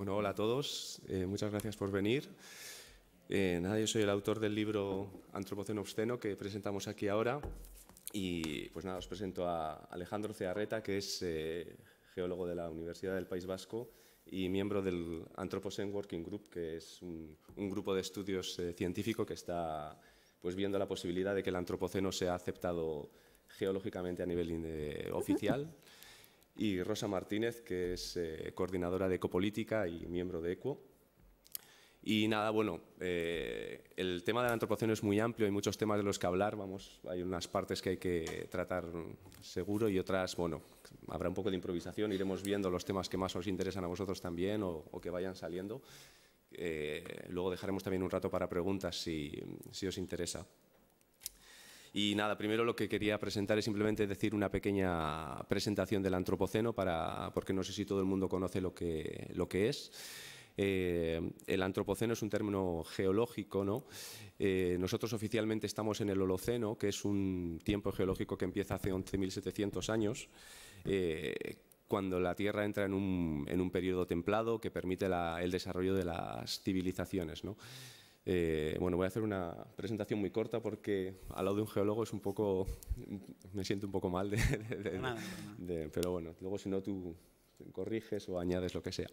Bueno, hola a todos, eh, muchas gracias por venir. Eh, yo soy el autor del libro Antropoceno Obsceno que presentamos aquí ahora y pues nada, os presento a Alejandro Cearreta, que es eh, geólogo de la Universidad del País Vasco y miembro del Anthropocene Working Group, que es un, un grupo de estudios científico que está pues viendo la posibilidad de que el antropoceno sea aceptado geológicamente a nivel oficial. y Rosa Martínez, que es eh, coordinadora de Ecopolítica y miembro de ECUO. Y nada, bueno, eh, el tema de la antropoceno es muy amplio, hay muchos temas de los que hablar, vamos, hay unas partes que hay que tratar seguro y otras, bueno, habrá un poco de improvisación, iremos viendo los temas que más os interesan a vosotros también o, que vayan saliendo. Eh, luego dejaremos también un rato para preguntas si os interesa. Y nada, primero lo que quería presentar es simplemente decir una pequeña presentación del Antropoceno, para, porque no sé si todo el mundo conoce lo que, lo que es. Eh, el antropoceno es un término geológico, ¿no? Eh, nosotros oficialmente estamos en el Holoceno, que es un tiempo geológico que empieza hace 11.700 años, eh, cuando la Tierra entra en un, periodo templado que permite el desarrollo de las civilizaciones, ¿no? Eh, bueno, voy a hacer una presentación muy corta porque al lado de un geólogo es un poco, me siento un poco mal, pero bueno, luego si no tú corriges o añades lo que sea.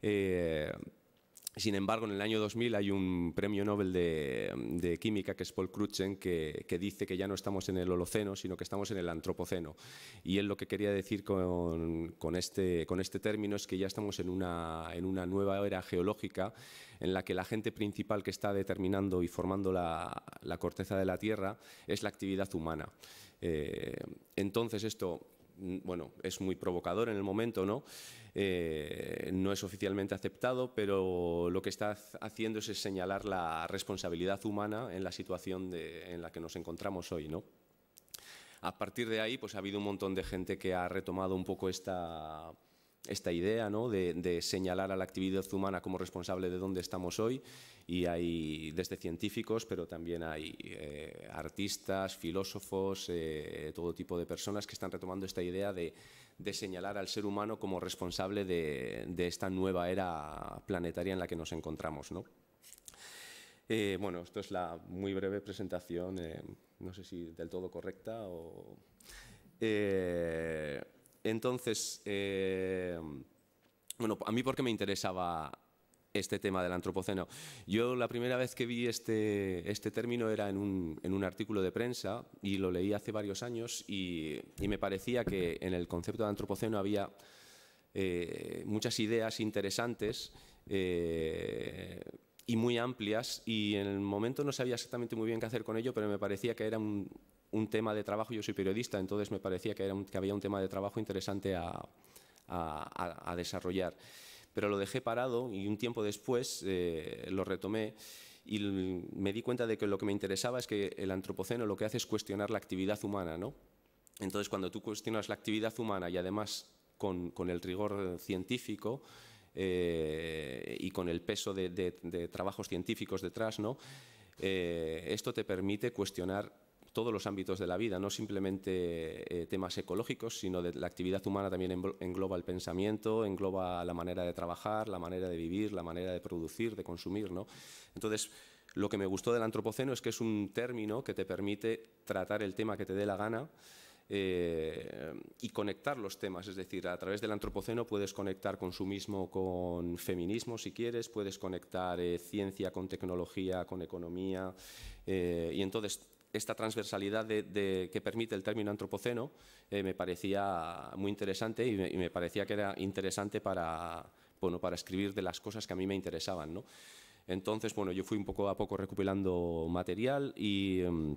Eh, sin embargo, en el año 2000 hay un premio Nobel de, química que es Paul Crutzen que, dice que ya no estamos en el Holoceno, sino que estamos en el Antropoceno. Y él lo que quería decir con, este, este, término es que ya estamos en una, nueva era geológica en la que la gente principal que está determinando y formando la, corteza de la Tierra es la actividad humana. Eh, entonces esto Mm, bueno, es muy provocador en el momento, ¿no? Eh, no es oficialmente aceptado, pero lo que está haciendo es señalar la responsabilidad humana en la situación en la que nos encontramos hoy, ¿no? A partir de ahí, pues ha habido un montón de gente que ha retomado un poco esta, esta idea de, señalar a la actividad humana como responsable de dónde estamos hoy y hay desde científicos, pero también hay eh, artistas, filósofos, eh, todo tipo de personas que están retomando esta idea de, señalar al ser humano como responsable de, esta nueva era planetaria en la que nos encontramos. Eh, bueno, esto es la muy breve presentación, no sé si del todo correcta o... Entonces, eh, bueno, a mí porque me interesaba este tema del antropoceno. Yo la primera vez que vi este, este término era en un, artículo de prensa y lo leí hace varios años y, me parecía que en el concepto de antropoceno había eh, muchas ideas interesantes eh, y muy amplias y en el momento no sabía exactamente muy bien qué hacer con ello, pero me parecía que era un, un tema de trabajo, yo soy periodista, entonces me parecía que, era había un tema de trabajo interesante a, desarrollar. Pero lo dejé parado y un tiempo después eh, lo retomé y me di cuenta de que lo que me interesaba es que el antropoceno lo que hace es cuestionar la actividad humana, ¿no? Entonces, cuando tú cuestionas la actividad humana y además con, el rigor científico eh, y con el peso de, trabajos científicos detrás, ¿no? Eh, esto te permite cuestionar todos los ámbitos de la vida, no simplemente eh, temas ecológicos, sino de la actividad humana también engloba el pensamiento, engloba la manera de trabajar, la manera de vivir, la manera de producir, de consumir. ¿no? Entonces, lo que me gustó del antropoceno es que es un término que te permite tratar el tema que te dé la gana. Eh, y conectar los temas. Es decir, a través del antropoceno puedes conectar consumismo con feminismo, si quieres, puedes conectar eh, ciencia con tecnología, con economía. y entonces esta transversalidad de, que permite el término antropoceno eh, me parecía muy interesante y me, parecía que era interesante para, bueno, para escribir de las cosas que a mí me interesaban. ¿no? Entonces, bueno, yo fui un poco a poco recopilando material y, em,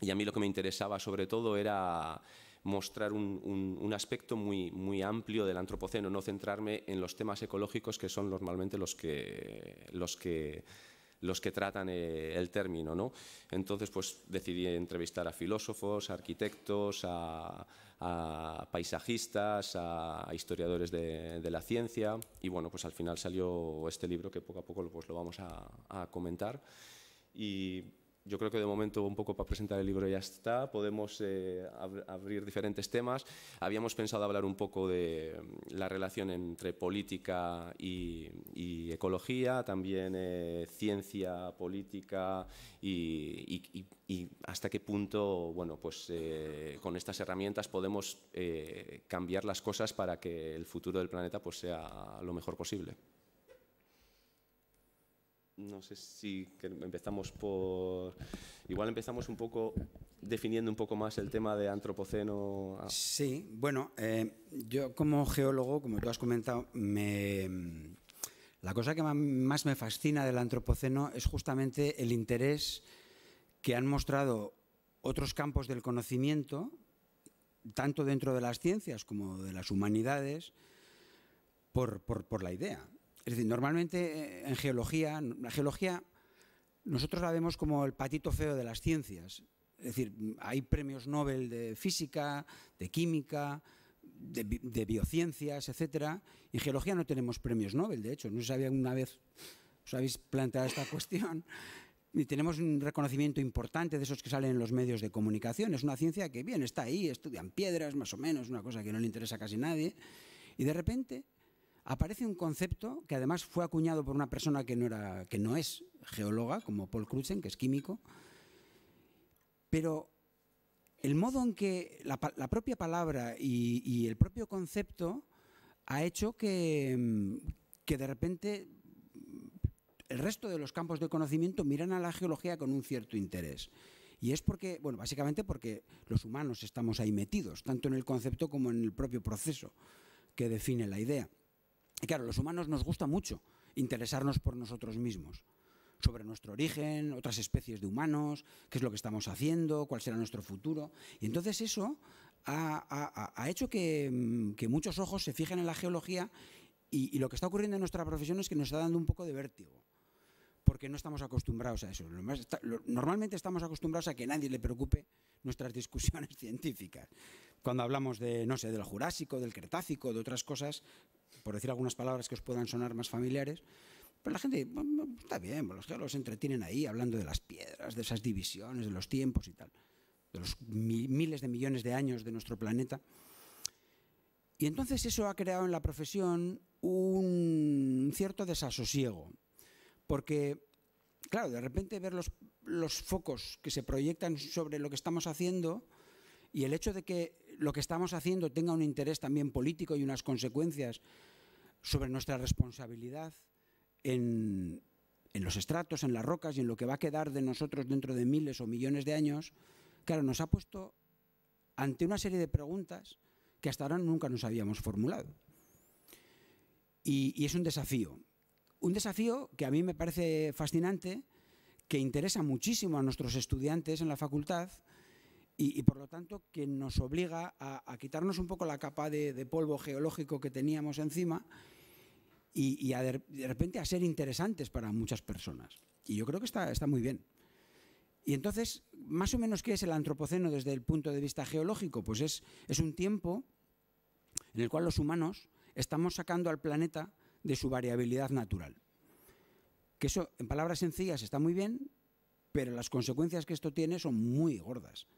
y a mí lo que me interesaba sobre todo era mostrar un, un, un, aspecto muy, muy amplio del antropoceno, no centrarme en los temas ecológicos que son normalmente los que, los que los que tratan eh, el término. ¿no? Entonces pues decidí entrevistar a filósofos, a arquitectos, a, paisajistas, a, historiadores de, la ciencia y bueno, pues al final salió este libro que poco a poco pues, lo vamos a, comentar. Y yo creo que de momento un poco para presentar el libro ya está. Podemos eh, abrir diferentes temas. Habíamos pensado hablar un poco de mm, la relación entre política y, ecología, también eh, ciencia, política y, hasta qué punto, pues eh, con estas herramientas podemos cambiar las cosas para que el futuro del planeta pues, sea lo mejor posible no sé si empezamos por... Igual empezamos un poco definiendo un poco más el tema de antropoceno. Sí, bueno, eh, yo como geólogo, como tú has comentado, me, la cosa que más me fascina del antropoceno es justamente el interés que han mostrado otros campos del conocimiento, tanto dentro de las ciencias como de las humanidades, por la idea. Es decir, normalmente eh, en geología, la geología nosotros la vemos como el patito feo de las ciencias. Es decir, hay premios Nobel de física, de química, de, biociencias, etcétera. En geología no tenemos premios Nobel, de hecho, no sé si alguna vez os habéis planteado esta cuestión. Y tenemos un reconocimiento importante de esos que salen en los medios de comunicación. Es una ciencia que, bien, está ahí, estudian piedras, más o menos, una cosa que no le interesa casi nadie. Y de repente aparece un concepto que además fue acuñado por una persona que no, era, que no es geóloga, como Paul Crutzen, que es químico, pero el modo en que la, propia palabra y, y, el propio concepto ha hecho que, mm, que de repente mm, el resto de los campos de conocimiento miran a la geología con un cierto interés. Y es porque, bueno, básicamente porque los humanos estamos ahí metidos, tanto en el concepto como en el propio proceso que define la idea. Y claro, los humanos nos gusta mucho interesarnos por nosotros mismos, sobre nuestro origen, otras especies de humanos, qué es lo que estamos haciendo, cuál será nuestro futuro. Y entonces eso ha, hecho mm, que, muchos ojos se fijen en la geología y, lo que está ocurriendo en nuestra profesión es que nos está dando un poco de vértigo porque no estamos acostumbrados a eso. Normalmente estamos acostumbrados a que nadie le preocupe nuestras discusiones científicas. Cuando hablamos de, no sé, del Jurásico, del Cretácico, de otras cosas por decir algunas palabras que os puedan sonar más familiares, pero la gente, está bien, los geólogos entretienen ahí hablando de las piedras, de esas divisiones, de los tiempos y tal, de los miles de millones de años de nuestro planeta. Y entonces eso ha creado en la profesión un cierto desasosiego, porque, claro, de repente ver los, los focos que se proyectan sobre lo que estamos haciendo y el hecho de que lo que estamos haciendo tenga un interés también político y unas consecuencias sobre nuestra responsabilidad en, los estratos, en las rocas y en lo que va a quedar de nosotros dentro de miles o millones de años, claro, nos ha puesto ante una serie de preguntas que hasta ahora nunca nos habíamos formulado. y, es un desafío. Un desafío que a mí me parece fascinante, que interesa muchísimo a nuestros estudiantes en la facultad y, por lo tanto que nos obliga a, quitarnos un poco la capa de, polvo geológico que teníamos encima y, de, repente a ser interesantes para muchas personas. Y yo creo que está, muy bien. Y entonces, más o menos, ¿qué es el antropoceno desde el punto de vista geológico? Pues es un tiempo en el cual los humanos estamos sacando al planeta de su variabilidad natural. Que eso, en palabras sencillas, está muy bien, pero las consecuencias que esto tiene son muy gordas.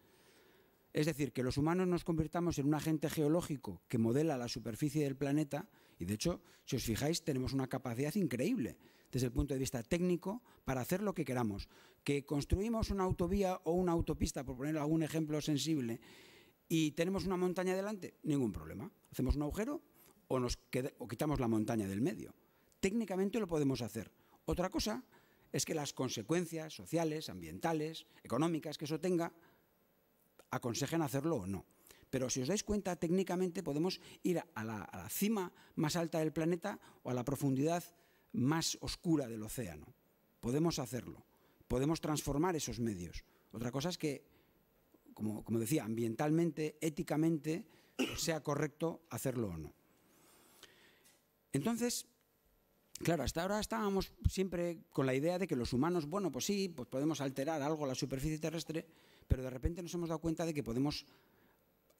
Es decir, que los humanos nos convirtamos en un agente geológico que modela la superficie del planeta y de hecho, si os fijáis, tenemos una capacidad increíble desde el punto de vista técnico para hacer lo que queramos. Que construimos una autovía o una autopista, por poner algún ejemplo sensible, y tenemos una montaña delante, ningún problema. Hacemos un agujero o, nos o quitamos la montaña del medio. Técnicamente lo podemos hacer. Otra cosa es que las consecuencias sociales, ambientales, económicas que eso tenga, aconsejen hacerlo o no. Pero si os dais cuenta, técnicamente podemos ir a la, cima más alta del planeta o a la profundidad más oscura del océano. Podemos hacerlo. Podemos transformar esos medios. Otra cosa es que, como, decía, ambientalmente, éticamente, sea correcto hacerlo o no. Entonces, Claro, hasta ahora estábamos siempre con la idea de que los humanos, bueno, pues sí, pues podemos alterar algo la superficie terrestre, pero de repente nos hemos dado cuenta de que podemos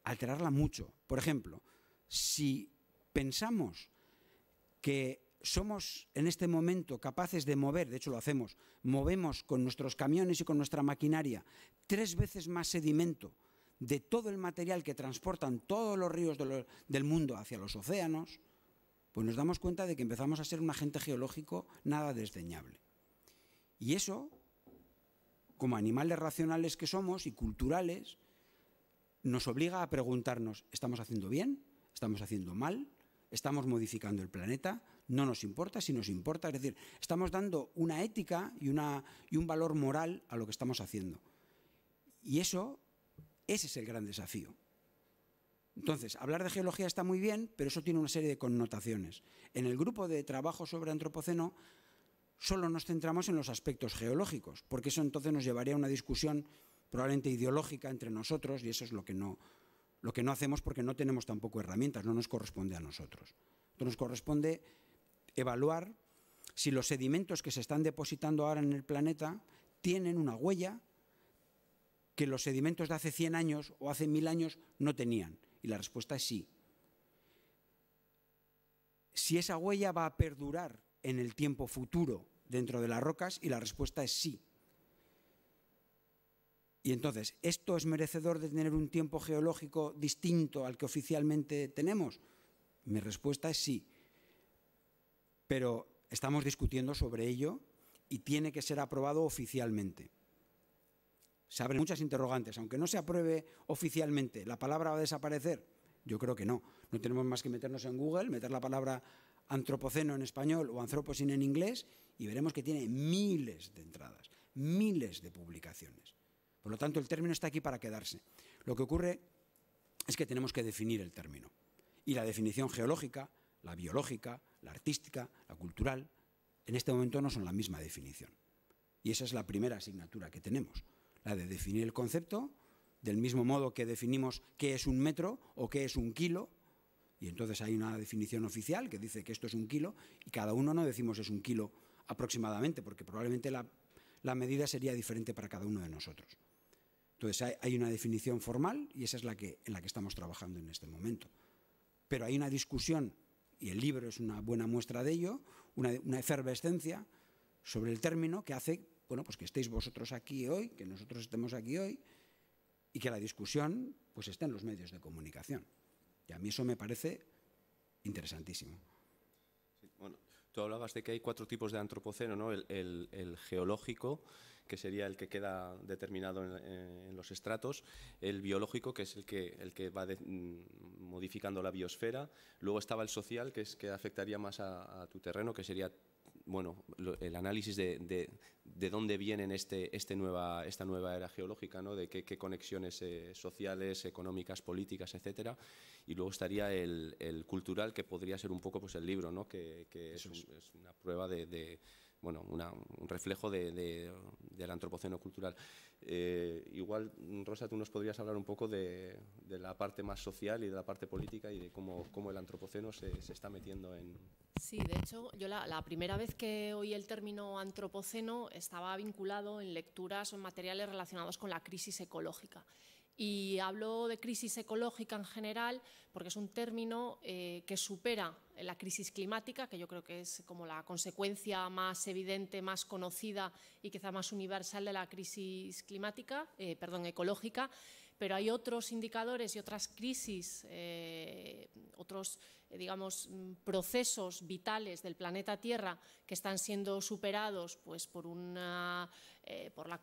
alterarla mucho. Por ejemplo, si pensamos que somos en este momento capaces de mover, de hecho lo hacemos, movemos con nuestros camiones y con nuestra maquinaria tres veces más sedimento de todo el material que transportan todos los ríos del mundo hacia los océanos, pues nos damos cuenta de que empezamos a ser un agente geológico nada desdeñable. Y eso como animales racionales que somos y culturales, nos obliga a preguntarnos, ¿estamos haciendo bien? ¿Estamos haciendo mal? ¿Estamos modificando el planeta? No nos importa, si nos importa, es decir, estamos dando una ética y, una, y un valor moral a lo que estamos haciendo. Y eso, ese es el gran desafío. Entonces, hablar de geología está muy bien, pero eso tiene una serie de connotaciones. En el grupo de trabajo sobre Antropoceno solo nos centramos en los aspectos geológicos, porque eso entonces nos llevaría a una discusión probablemente ideológica entre nosotros y eso es lo que no, lo que no hacemos porque no tenemos tampoco herramientas, no nos corresponde a nosotros. nos corresponde evaluar si los sedimentos que se están depositando ahora en el planeta tienen una huella que los sedimentos de hace 100 años o hace 1000 años no tenían. Y la respuesta es sí. Si esa huella va a perdurar en el tiempo futuro dentro de las rocas? Y la respuesta es sí. Y entonces, ¿esto es merecedor de tener un tiempo geológico distinto al que oficialmente tenemos? Mi respuesta es sí. Pero estamos discutiendo sobre ello y tiene que ser aprobado oficialmente. Se abren muchas interrogantes. Aunque no se apruebe oficialmente, ¿la palabra va a desaparecer? Yo creo que no. No tenemos más que meternos en Google, meter la palabra antropoceno en español o anthropocene en inglés y veremos que tiene miles de entradas, miles de publicaciones. Por lo tanto, el término está aquí para quedarse. Lo que ocurre es que tenemos que definir el término. Y la definición geológica, la biológica, la artística, la cultural, en este momento no son la misma definición. Y esa es la primera asignatura que tenemos, la de definir el concepto, del mismo modo que definimos qué es un metro o qué es un kilo, y entonces hay una definición oficial que dice que esto es un kilo y cada uno no decimos es un kilo aproximadamente, porque probablemente la, medida sería diferente para cada uno de nosotros. Entonces hay, una definición formal y esa es la que, en la que estamos trabajando en este momento. Pero hay una discusión, y el libro es una buena muestra de ello, una, efervescencia sobre el término que hace bueno, pues que estéis vosotros aquí hoy, que nosotros estemos aquí hoy y que la discusión pues esté en los medios de comunicación. Y a mí eso me parece interesantísimo. bueno, tú hablabas de que hay cuatro tipos de antropoceno, ¿no? El, geológico, que sería el que queda determinado eh, en, los estratos, el biológico, que es el que, el que va mm, modificando la biosfera, luego estaba el social, que es que afectaría más a tu terreno, que sería bueno, el análisis de, dónde viene este, este nueva, esta nueva era geológica, ¿no? de qué, conexiones eh, sociales, económicas, políticas, etcétera. Y luego estaría el, cultural, que podría ser un poco pues, el libro, ¿no? que, es, una prueba de, bueno, un reflejo del antropoceno cultural. Eh, igual, Rosa, tú nos podrías hablar un poco de, la parte más social y de la parte política y de cómo, cómo el antropoceno se está metiendo en, Sí, de hecho, yo la, primera vez que oí el término antropoceno estaba vinculado en lecturas o en materiales relacionados con la crisis ecológica. Y hablo de crisis ecológica en general porque es un término eh, que supera la crisis climática, que yo creo que es como la consecuencia más evidente, más conocida y quizá más universal de la crisis climática, eh, perdón, ecológica, pero hay otros indicadores y otras crisis, eh, otros eh, digamos, mm, procesos vitales del planeta Tierra que están siendo superados pues, por una eh, eh, por, la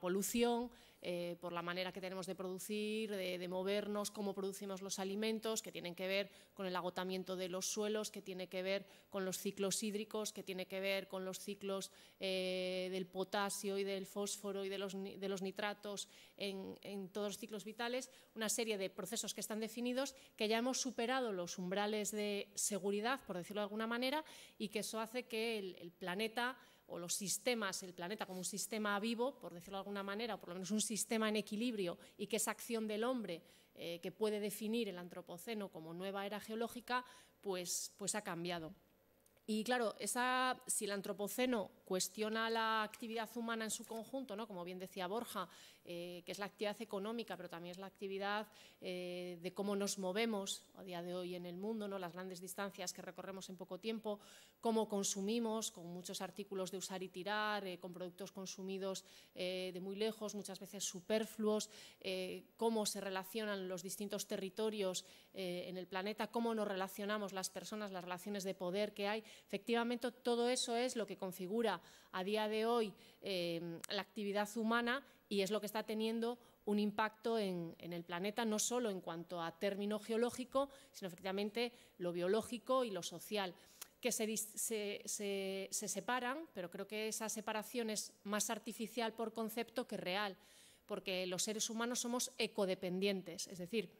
polución, eh, por la manera que tenemos de producir, de, movernos, cómo producimos los alimentos, que tienen que ver con el agotamiento de los suelos, que tiene que ver con los ciclos hídricos, que tiene que ver con los ciclos del potasio y del fósforo y de los, nitratos en, todos los ciclos vitales, una serie de procesos que están definidos, que ya hemos superado los umbrales de seguridad, por decirlo de alguna manera, y que eso hace que el planeta o los sistemas, el planeta como un sistema vivo, por decirlo de alguna manera, o por lo menos un sistema en equilibrio, y que esa acción del hombre eh, que puede definir el antropoceno como nueva era geológica, pues, pues ha cambiado. Y claro, esa, si el antropoceno cuestiona la actividad humana en su conjunto, ¿no? como bien decía Borja, eh, que es la actividad económica, pero también es la actividad eh, de cómo nos movemos a día de hoy en el mundo, ¿no? las grandes distancias que recorremos en poco tiempo, cómo consumimos, con muchos artículos de usar y tirar, eh, con productos consumidos de muy lejos, muchas veces superfluos, cómo se relacionan los distintos territorios en el planeta, cómo nos relacionamos las personas, las relaciones de poder que hay. Efectivamente, todo eso es lo que configura a día de hoy la actividad humana y es lo que está teniendo un impacto en, el planeta, no solo en cuanto a término geológico, sino efectivamente lo biológico y lo social, que se, se, se separan, pero creo que esa separación es más artificial por concepto que real, porque los seres humanos somos ecodependientes, es decir,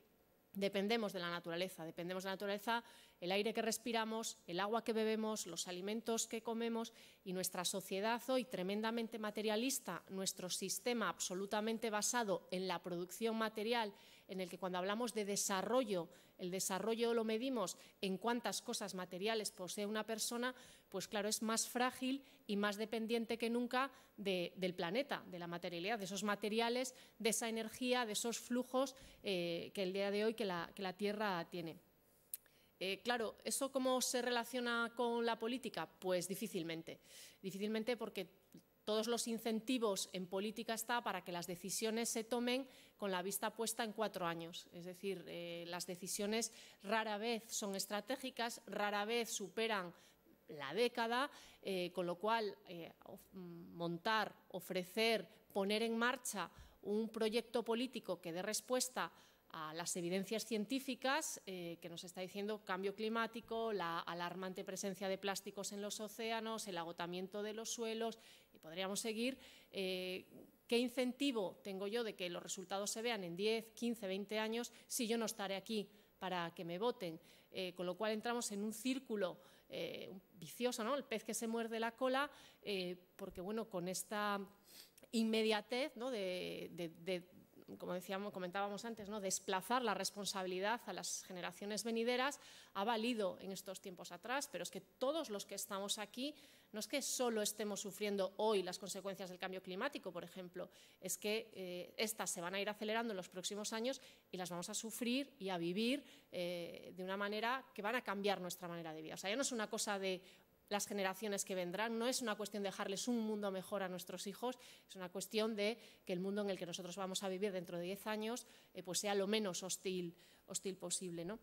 dependemos de la naturaleza, dependemos de la naturaleza el aire que respiramos, el agua que bebemos, los alimentos que comemos y nuestra sociedad hoy tremendamente materialista, nuestro sistema absolutamente basado en la producción material, en el que cuando hablamos de desarrollo, el desarrollo lo medimos en cuántas cosas materiales posee una persona, pues claro, es más frágil y más dependiente que nunca del planeta, de la materialidad, de esos materiales, de esa energía, de esos flujos eh, que el día de hoy que la Tierra tiene. Eh, claro, ¿eso cómo se relaciona con la política? Pues difícilmente. Difícilmente porque todos los incentivos en política están para que las decisiones se tomen con la vista puesta en cuatro años. Es decir, eh, las decisiones rara vez son estratégicas, rara vez superan la década, eh, con lo cual montar, ofrecer, poner en marcha un proyecto político que dé respuesta a las evidencias científicas eh, que nos está diciendo cambio climático, la alarmante presencia de plásticos en los océanos, el agotamiento de los suelos y podríamos seguir. Eh, ¿Qué incentivo tengo yo de que los resultados se vean en 10, 15, 20 años si yo no estaré aquí para que me voten? Eh, con lo cual entramos en un círculo vicioso, ¿no? El pez que se muerde la cola, porque bueno, con esta inmediatez de como decíamos, comentábamos antes, ¿no? desplazar la responsabilidad a las generaciones venideras ha valido en estos tiempos atrás, pero es que todos los que estamos aquí no es que solo estemos sufriendo hoy las consecuencias del cambio climático, por ejemplo, es que eh, estas se van a ir acelerando en los próximos años y las vamos a sufrir y a vivir eh, de una manera que van a cambiar nuestra manera de vida. O sea, ya no es una cosa de las generaciones que vendrán. No es una cuestión de dejarles un mundo mejor a nuestros hijos, es una cuestión de que el mundo en el que nosotros vamos a vivir dentro de 10 años eh, pues sea lo menos hostil, hostil posible. ¿no?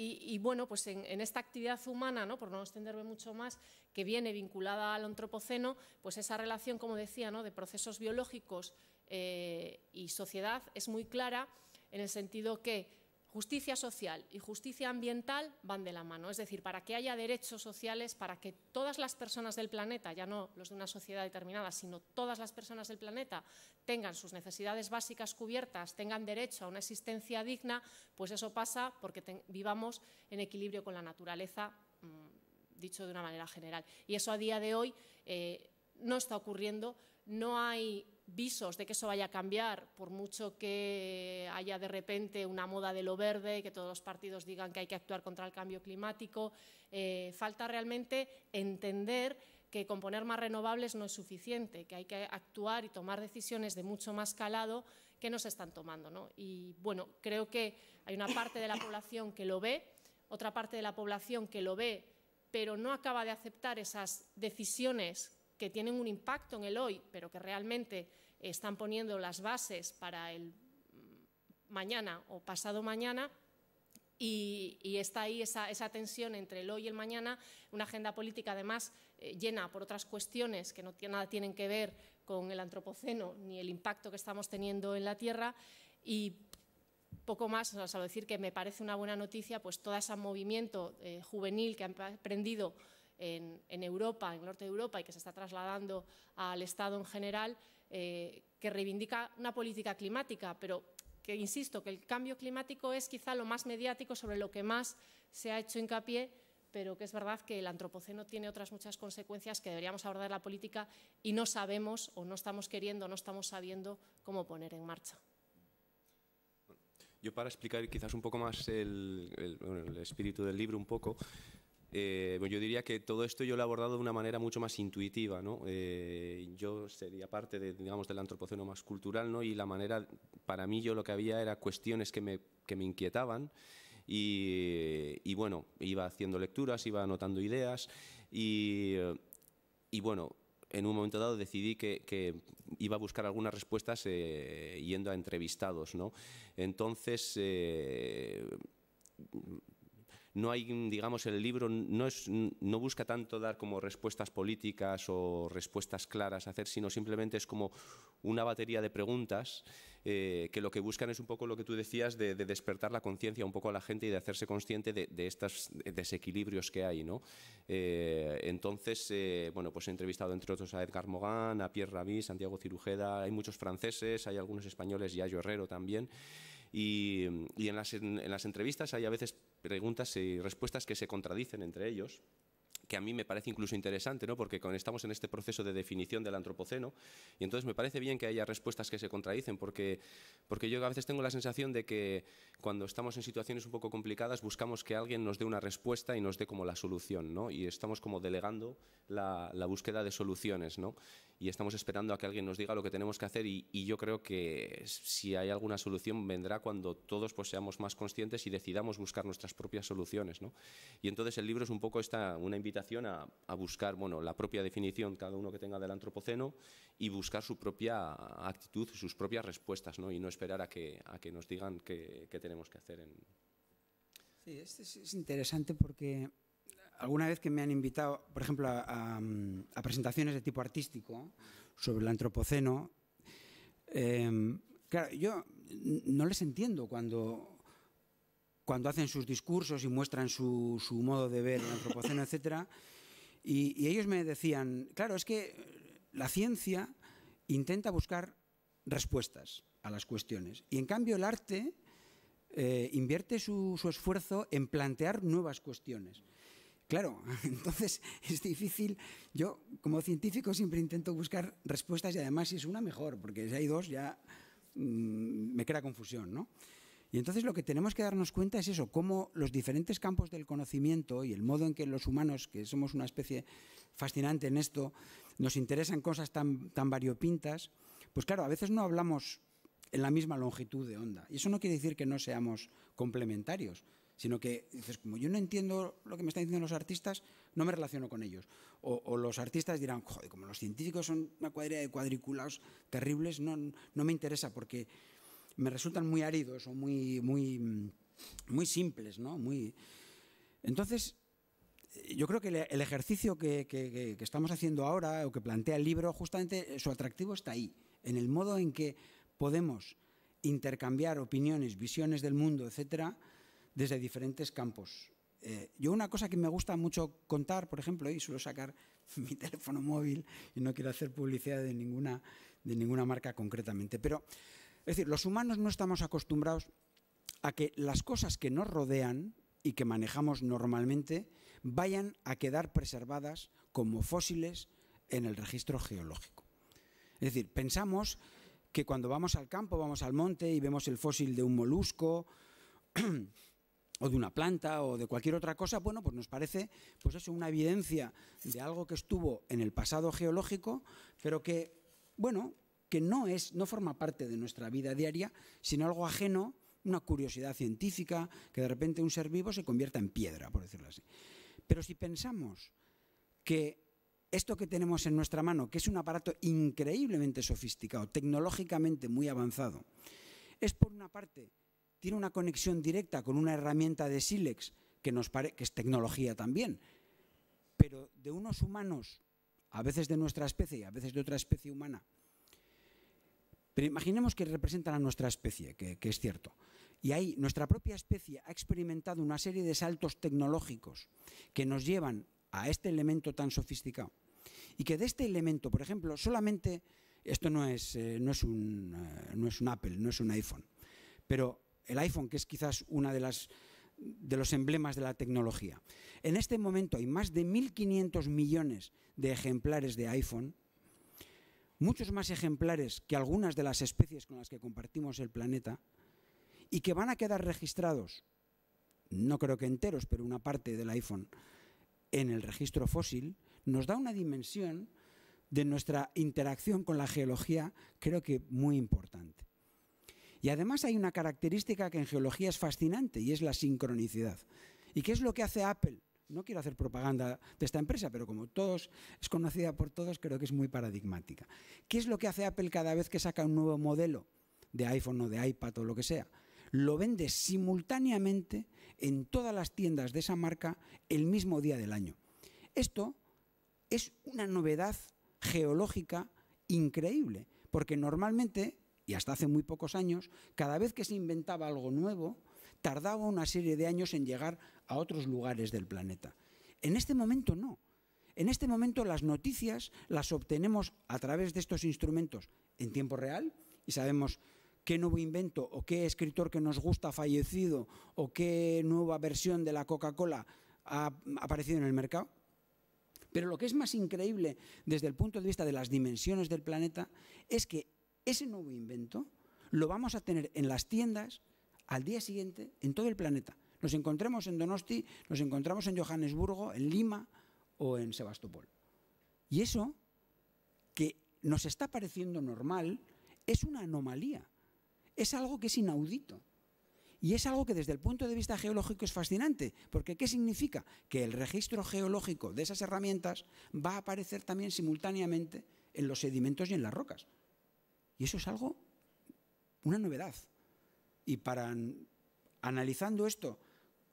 Y, bueno, pues en, esta actividad humana, ¿no? por no extenderme mucho más, que viene vinculada al antropoceno, pues esa relación, como decía, ¿no? de procesos biológicos eh, y sociedad es muy clara en el sentido que Justicia social y justicia ambiental van de la mano, es decir, para que haya derechos sociales, para que todas las personas del planeta, ya no los de una sociedad determinada, sino todas las personas del planeta tengan sus necesidades básicas cubiertas, tengan derecho a una existencia digna, pues eso pasa porque vivamos en equilibrio con la naturaleza, mm, dicho de una manera general. Y eso a día de hoy eh, no está ocurriendo, no hay visos de que eso vaya a cambiar, por mucho que haya de repente una moda de lo verde, que todos los partidos digan que hay que actuar contra el cambio climático, eh, falta realmente entender que componer más renovables no es suficiente, que hay que actuar y tomar decisiones de mucho más calado que no se están tomando. Y bueno, creo que hay una parte de la población que lo ve, otra parte de la población que lo ve, pero no acaba de aceptar esas decisiones que tienen un impacto en el hoy, pero que realmente están poniendo las bases para el mañana o pasado mañana. Y, está ahí esa, tensión entre el hoy y el mañana, una agenda política además eh, llena por otras cuestiones que no nada tienen que ver con el antropoceno ni el impacto que estamos teniendo en la Tierra y poco más, o sea, decir que me parece una buena noticia, pues todo ese movimiento eh, juvenil que ha emprendido en, Europa, en el norte de Europa, y que se está trasladando al Estado en general, eh, que reivindica una política climática, pero que insisto que el cambio climático es quizá lo más mediático, sobre lo que más se ha hecho hincapié, pero que es verdad que el antropoceno tiene otras muchas consecuencias que deberíamos abordar la política y no sabemos o no estamos queriendo, no estamos sabiendo cómo poner en marcha. Yo para explicar quizás un poco más el, el espíritu del libro un poco, eh, pues yo diría que todo esto yo lo he abordado de una manera mucho más intuitiva. ¿no? Eh, yo sería parte digamos, del antropoceno más cultural ¿no? y la manera, para mí yo lo que había era cuestiones que me, que me inquietaban y, bueno, iba haciendo lecturas, iba anotando ideas y, y bueno, en un momento dado decidí que, que iba a buscar algunas respuestas eh, yendo a entrevistados. ¿no? Entonces no hay, digamos, el libro no, es, no busca tanto dar como respuestas políticas o respuestas claras a hacer, sino simplemente es como una batería de preguntas eh, que lo que buscan es un poco lo que tú decías de, despertar la conciencia un poco a la gente y de hacerse consciente de, estos desequilibrios que hay, ¿no? Eh, entonces, eh, bueno, pues he entrevistado entre otros a Edgar Mogán, a Pierre ravi, Santiago Cirujeda, hay muchos franceses, hay algunos españoles, y Yayo Herrero también, y, en las entrevistas hay a veces preguntas y respuestas que se contradicen entre ellos que a mí me parece incluso interesante, ¿no? porque estamos en este proceso de definición del antropoceno, y entonces me parece bien que haya respuestas que se contradicen, porque, porque yo a veces tengo la sensación de que cuando estamos en situaciones un poco complicadas buscamos que alguien nos dé una respuesta y nos dé como la solución, ¿no? y estamos como delegando la, búsqueda de soluciones, ¿no? y estamos esperando a que alguien nos diga lo que tenemos que hacer, y, y yo creo que si hay alguna solución vendrá cuando todos pues, seamos más conscientes y decidamos buscar nuestras propias soluciones. ¿no? Y entonces el libro es un poco esta, una invitación a, buscar bueno, la propia definición, cada uno que tenga del antropoceno, y buscar su propia actitud, sus propias respuestas, y no esperar a que, que nos digan qué, tenemos que hacer. En... Sí, es interesante porque alguna vez que me han invitado, por ejemplo, a, presentaciones de tipo artístico sobre el antropoceno, em, claro, yo no les entiendo cuando cuando hacen sus discursos y muestran su, su modo de ver la antropoceno, etc. Y, ellos me decían, claro, es que la ciencia intenta buscar respuestas a las cuestiones y en cambio el arte eh, invierte su, su, esfuerzo en plantear nuevas cuestiones. Claro, entonces es difícil. Yo, como científico, siempre intento buscar respuestas y además, si es una, mejor, porque si hay dos, ya mm, me crea confusión, ¿no? Y entonces lo que tenemos que darnos cuenta es eso, cómo los diferentes campos del conocimiento y el modo en que los humanos, que somos una especie fascinante en esto, nos interesan cosas tan, tan variopintas, pues claro, a veces no hablamos en la misma longitud de onda. Y eso no quiere decir que no seamos complementarios, sino que dices, como yo no entiendo lo que me están diciendo los artistas, no me relaciono con ellos. O, los artistas dirán, joder, como los científicos son una cuadrilla de cuadriculados terribles, no, no me interesa porque me resultan muy áridos o muy, muy, muy simples, ¿no? Muy... Entonces, yo creo que el ejercicio que, estamos haciendo ahora o que plantea el libro, justamente su atractivo está ahí, en el modo en que podemos intercambiar opiniones, visiones del mundo, etcétera, desde diferentes campos. Eh, yo una cosa que me gusta mucho contar, por ejemplo, y suelo sacar mi teléfono móvil y no quiero hacer publicidad de ninguna, de ninguna marca concretamente, pero es decir, los humanos no estamos acostumbrados a que las cosas que nos rodean y que manejamos normalmente vayan a quedar preservadas como fósiles en el registro geológico. Es decir, pensamos que cuando vamos al campo, vamos al monte y vemos el fósil de un molusco o de una planta o de cualquier otra cosa, bueno, pues nos parece pues eso una evidencia de algo que estuvo en el pasado geológico, pero que bueno, que no, es, no forma parte de nuestra vida diaria, sino algo ajeno, una curiosidad científica, que de repente un ser vivo se convierta en piedra, por decirlo así. Pero si pensamos que esto que tenemos en nuestra mano, que es un aparato increíblemente sofisticado, tecnológicamente muy avanzado, es por una parte, tiene una conexión directa con una herramienta de sílex, que, nos que es tecnología también, pero de unos humanos, a veces de nuestra especie y a veces de otra especie humana, pero imaginemos que representan a nuestra especie, que, es cierto. Y ahí nuestra propia especie ha experimentado una serie de saltos tecnológicos que nos llevan a este elemento tan sofisticado. Y que de este elemento, por ejemplo, solamente, esto no es, eh, eh, un, Apple, no es un iPhone, pero el iPhone, que es quizás uno de de los emblemas de la tecnología. En este momento hay más de 1.500 millones de ejemplares de iPhone muchos más ejemplares que algunas de las especies con las que compartimos el planeta y que van a quedar registrados, no creo que enteros, pero una parte del iPhone, en el registro fósil, nos da una dimensión de nuestra interacción con la geología creo que muy importante. Y además hay una característica que en geología es fascinante y es la sincronicidad. ¿Y qué es lo que hace Apple? No quiero hacer propaganda de esta empresa, pero como todos es conocida por todos, creo que es muy paradigmática. ¿Qué es lo que hace Apple cada vez que saca un nuevo modelo de iPhone o de iPad o lo que sea? Lo vende simultáneamente en todas las tiendas de esa marca el mismo día del año. Esto es una novedad geológica increíble, porque normalmente, y hasta hace muy pocos años, cada vez que se inventaba algo nuevo, tardaba una serie de años en llegar a otros lugares del planeta. En este momento no. En este momento las noticias las obtenemos a través de estos instrumentos en tiempo real y sabemos qué nuevo invento o qué escritor que nos gusta ha fallecido o qué nueva versión de la Coca-Cola ha aparecido en el mercado. Pero lo que es más increíble desde el punto de vista de las dimensiones del planeta es que ese nuevo invento lo vamos a tener en las tiendas al día siguiente en todo el planeta. Nos encontremos en Donosti, nos encontramos en Johannesburgo, en Lima o en Sebastopol. Y eso que nos está pareciendo normal es una anomalía, es algo que es inaudito. Y es algo que desde el punto de vista geológico es fascinante, porque ¿qué significa? Que el registro geológico de esas herramientas va a aparecer también simultáneamente en los sedimentos y en las rocas. Y eso es algo, una novedad. Y para analizando esto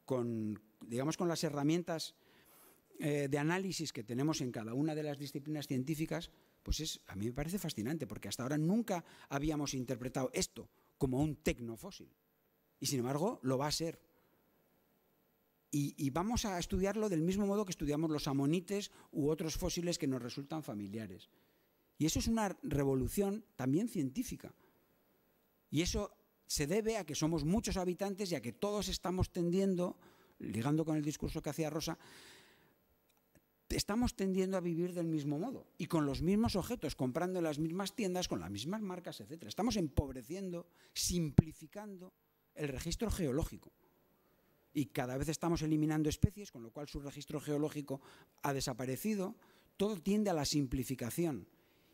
con, digamos, con las herramientas eh, de análisis que tenemos en cada una de las disciplinas científicas, pues es, a mí me parece fascinante, porque hasta ahora nunca habíamos interpretado esto como un tecnofósil. Y sin embargo, lo va a ser. Y, y, vamos a estudiarlo del mismo modo que estudiamos los amonites u otros fósiles que nos resultan familiares. Y eso es una revolución también científica. Y eso se debe a que somos muchos habitantes y a que todos estamos tendiendo, ligando con el discurso que hacía Rosa, estamos tendiendo a vivir del mismo modo y con los mismos objetos, comprando en las mismas tiendas, con las mismas marcas, etc. Estamos empobreciendo, simplificando el registro geológico. Y cada vez estamos eliminando especies, con lo cual su registro geológico ha desaparecido. Todo tiende a la simplificación.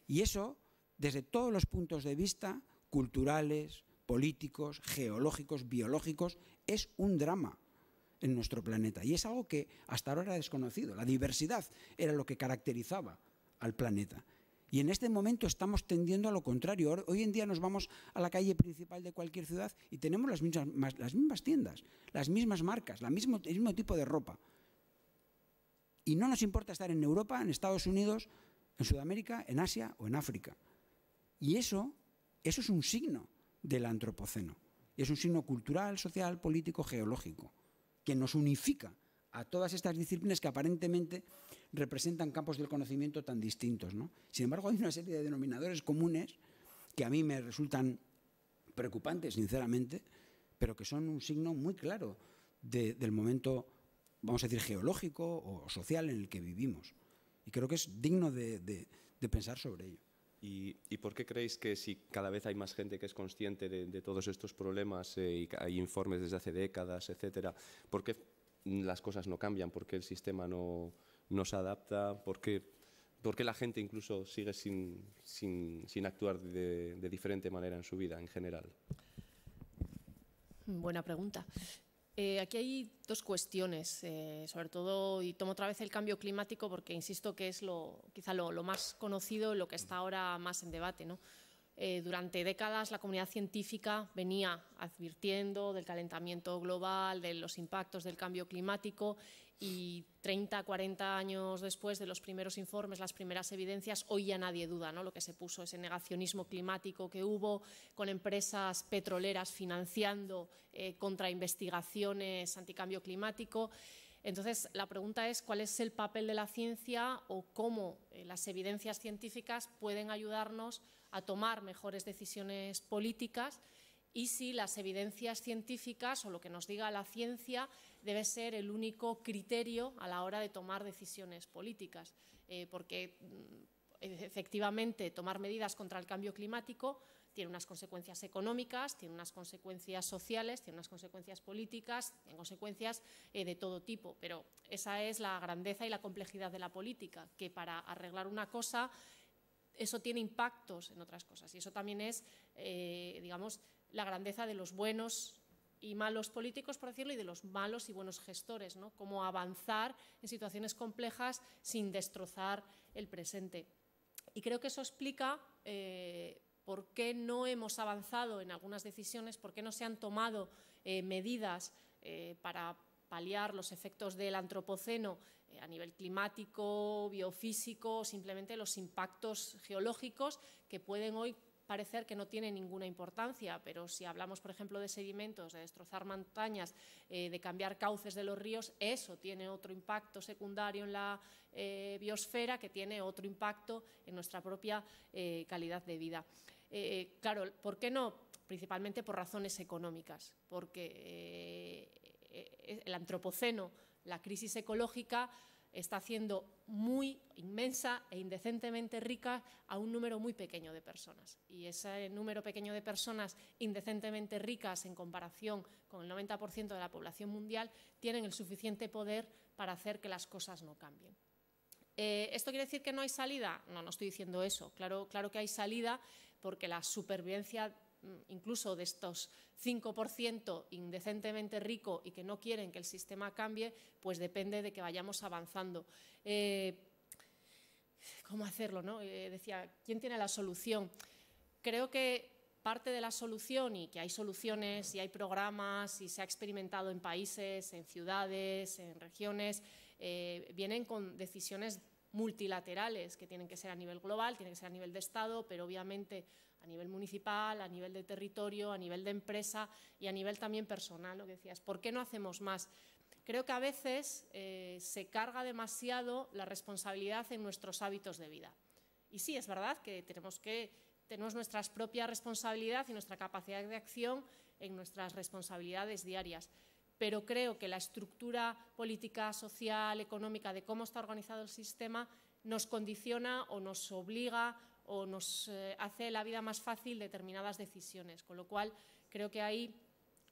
Y eso, desde todos los puntos de vista, culturales, políticos, geológicos, biológicos, es un drama en nuestro planeta. Y es algo que hasta ahora era desconocido. La diversidad era lo que caracterizaba al planeta. Y en este momento estamos tendiendo a lo contrario. Hoy en día nos vamos a la calle principal de cualquier ciudad y tenemos las mismas, tiendas, las mismas marcas, el mismo tipo de ropa. Y no nos importa estar en Europa, en Estados Unidos, en Sudamérica, en Asia o en África. Y eso, eso es un signo del Antropoceno. Es un signo cultural, social, político, geológico, que nos unifica a todas estas disciplinas que aparentemente representan campos del conocimiento tan distintos. ¿no? Sin embargo, hay una serie de denominadores comunes que a mí me resultan preocupantes, sinceramente, pero que son un signo muy claro del momento, vamos a decir, geológico o social en el que vivimos. Y creo que es digno de pensar sobre ello. ¿Y, por qué creéis que si cada vez hay más gente que es consciente de, todos estos problemas eh, y hay informes desde hace décadas, etcétera, por qué las cosas no cambian? ¿Por qué el sistema no, no se adapta? ¿Por qué, la gente incluso sigue sin, actuar de, de, diferente manera en su vida en general? Buena pregunta. Eh, aquí hay dos cuestiones, eh, sobre todo, y tomo otra vez el cambio climático porque insisto que es lo, quizá lo, más conocido, lo que está ahora más en debate. Eh, durante décadas la comunidad científica venía advirtiendo del calentamiento global, de los impactos del cambio climático y 30, 40 años después de los primeros informes, las primeras evidencias, hoy ya nadie duda ¿no? lo que se puso, ese negacionismo climático que hubo con empresas petroleras financiando eh, contra investigaciones, anticambio climático. Entonces, la pregunta es cuál es el papel de la ciencia o cómo eh, las evidencias científicas pueden ayudarnos a tomar mejores decisiones políticas y si las evidencias científicas o lo que nos diga la ciencia debe ser el único criterio a la hora de tomar decisiones políticas, eh, porque mm, e-, efectivamente tomar medidas contra el cambio climático tiene unas consecuencias económicas, tiene unas consecuencias sociales, tiene unas consecuencias políticas, tiene consecuencias eh, de todo tipo. Pero esa es la grandeza y la complejidad de la política, que para arreglar una cosa eso tiene impactos en otras cosas. Y eso también es, eh, digamos, la grandeza de los buenos y malos políticos, por decirlo, y de los malos y buenos gestores, ¿no? Cómo avanzar en situaciones complejas sin destrozar el presente. Y creo que eso explica eh, por qué no hemos avanzado en algunas decisiones, por qué no se han tomado eh, medidas eh, para paliar los efectos del antropoceno a nivel climático, biofísico, simplemente los impactos geológicos que pueden hoy parecer que no tiene ninguna importancia, pero si hablamos, por ejemplo, de sedimentos, de destrozar montañas, eh, de cambiar cauces de los ríos, eso tiene otro impacto secundario en la eh, biosfera que tiene otro impacto en nuestra propia eh, calidad de vida. claro, ¿por qué no? Principalmente por razones económicas, porque el antropoceno, la crisis ecológica, está haciendo muy inmensa e indecentemente rica a un número muy pequeño de personas. Y ese número pequeño de personas indecentemente ricas en comparación con el 90% de la población mundial tienen el suficiente poder para hacer que las cosas no cambien. Eh, ¿Esto quiere decir que no hay salida? No, no estoy diciendo eso. Claro, claro que hay salida porque la supervivencia Mm, incluso de estos 5% indecentemente rico y que no quieren que el sistema cambie, pues depende de que vayamos avanzando. Eh, ¿Cómo hacerlo? Eh, decía, ¿quién tiene la solución? Creo que parte de la solución y que hay soluciones y hay programas y se ha experimentado en países, en ciudades, en regiones, eh, vienen con decisiones multilaterales que tienen que ser a nivel global, tienen que ser a nivel de Estado, pero obviamente a nivel municipal, a nivel de territorio, a nivel de empresa y a nivel también personal, lo que decías. ¿Por qué no hacemos más? Creo que a veces eh, se carga demasiado la responsabilidad en nuestros hábitos de vida. Y sí, es verdad que tenemos que tenemos nuestra propia responsabilidad y nuestra capacidad de acción en nuestras responsabilidades diarias. Pero creo que la estructura política, social, económica de cómo está organizado el sistema nos condiciona o nos obliga o nos eh, hace la vida más fácil determinadas decisiones. Con lo cual, creo que ahí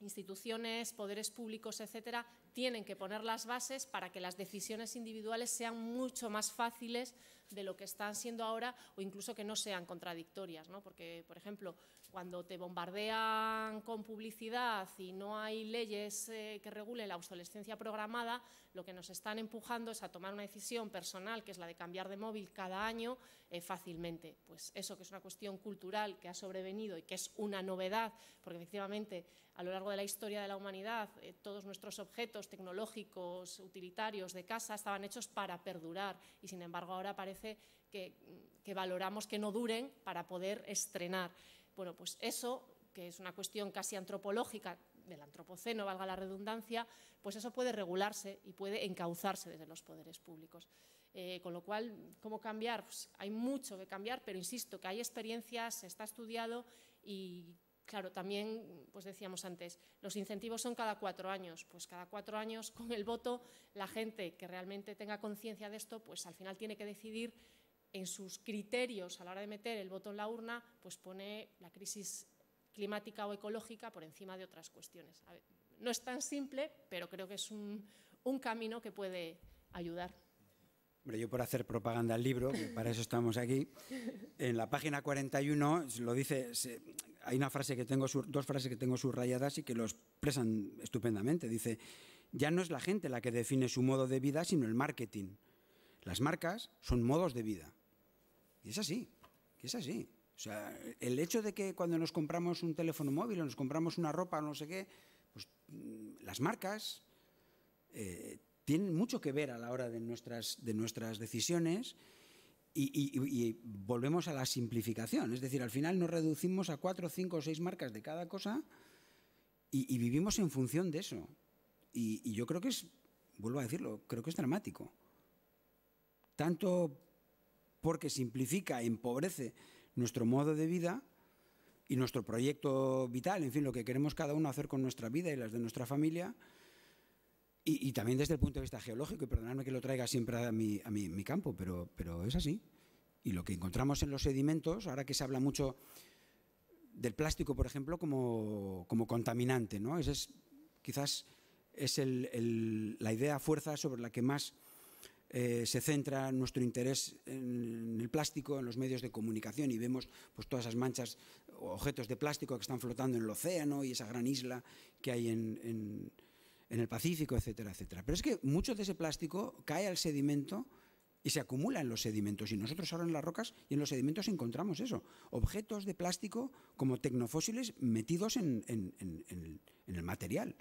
instituciones, poderes públicos, etcétera, tienen que poner las bases para que las decisiones individuales sean mucho más fáciles de lo que están siendo ahora o incluso que no sean contradictorias, ¿no? Porque, por ejemplo, cuando te bombardean con publicidad y no hay leyes eh, que regulen la obsolescencia programada, lo que nos están empujando es a tomar una decisión personal, que es la de cambiar de móvil cada año eh, fácilmente. Pues eso, que es una cuestión cultural que ha sobrevenido y que es una novedad, porque efectivamente a lo largo de la historia de la humanidad eh, todos nuestros objetos tecnológicos, utilitarios, de casa, estaban hechos para perdurar y sin embargo ahora parece que, que valoramos que no duren para poder estrenar. Bueno, pues eso, que es una cuestión casi antropológica del antropoceno, valga la redundancia, pues eso puede regularse y puede encauzarse desde los poderes públicos. Eh, con lo cual, ¿cómo cambiar? Pues hay mucho que cambiar, pero insisto que hay experiencias, se está estudiado y Claro, también, pues decíamos antes, los incentivos son cada cuatro años. Pues cada cuatro años, con el voto, la gente que realmente tenga conciencia de esto, pues al final tiene que decidir en sus criterios a la hora de meter el voto en la urna, pues pone la crisis climática o ecológica por encima de otras cuestiones. no es tan simple, pero creo que es un, camino que puede ayudar. Hombre, yo por hacer propaganda al libro, que para eso estamos aquí, en la página 41 lo dice, hay una frase que tengo, dos frases que tengo subrayadas y que lo expresan estupendamente. Dice, ya no es la gente la que define su modo de vida, sino el marketing. Las marcas son modos de vida. Y es así, es así. O sea, el hecho de que cuando nos compramos un teléfono móvil o nos compramos una ropa o no sé qué, pues mm, las marcas eh, tienen mucho que ver a la hora de nuestras, de nuestras decisiones y, volvemos a la simplificación. Es decir, al final nos reducimos a cuatro, cinco o seis marcas de cada cosa y, y vivimos en función de eso. Y, yo creo que es, vuelvo a decirlo, creo que es dramático. Tanto porque simplifica, empobrece nuestro modo de vida y nuestro proyecto vital, en fin, lo que queremos cada uno hacer con nuestra vida y las de nuestra familia, y, también desde el punto de vista geológico, y perdonadme que lo traiga siempre a mi, a mi, campo, pero, pero es así. Y lo que encontramos en los sedimentos, ahora que se habla mucho del plástico, por ejemplo, como, contaminante, ¿no? es, quizás es la idea fuerza sobre la que más eh, se centra nuestro interés en el plástico, en los medios de comunicación y vemos pues, todas esas manchas, o objetos de plástico que están flotando en el océano y esa gran isla que hay en, el Pacífico, etcétera, etcétera. Pero es que mucho de ese plástico cae al sedimento y se acumula en los sedimentos. Y nosotros ahora en las rocas y en los sedimentos encontramos eso. Objetos de plástico como tecnofósiles metidos en el material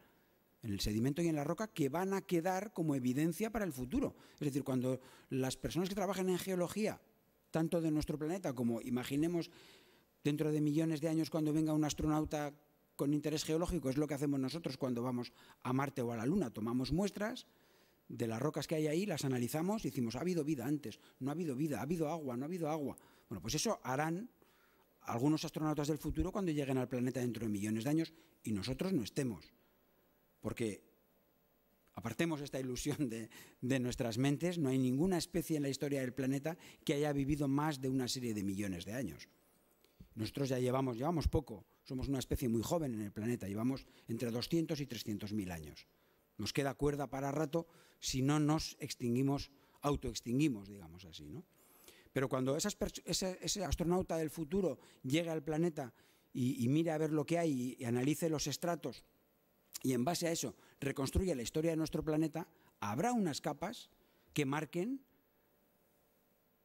en el sedimento y en la roca que van a quedar como evidencia para el futuro. Es decir, cuando las personas que trabajan en geología, tanto de nuestro planeta como imaginemos dentro de millones de años cuando venga un astronauta con interés geológico, es lo que hacemos nosotros cuando vamos a Marte o a la Luna, tomamos muestras de las rocas que hay ahí, las analizamos y decimos, ha habido vida antes, no ha habido vida, ha habido agua, no ha habido agua. Bueno, pues eso harán algunos astronautas del futuro cuando lleguen al planeta dentro de millones de años y nosotros no estemos. Porque apartemos esta ilusión de, nuestras mentes, no hay ninguna especie en la historia del planeta que haya vivido más de una serie de millones de años. Nosotros ya llevamos, llevamos poco, somos una especie muy joven en el planeta, llevamos entre 200 y 300 mil años. Nos queda cuerda para rato si no nos extinguimos, autoextinguimos, digamos así. ¿no? Pero cuando ese, astronauta del futuro llega al planeta y, mire a ver lo que hay y analice los estratos, y en base a eso reconstruye la historia de nuestro planeta, habrá unas capas que marquen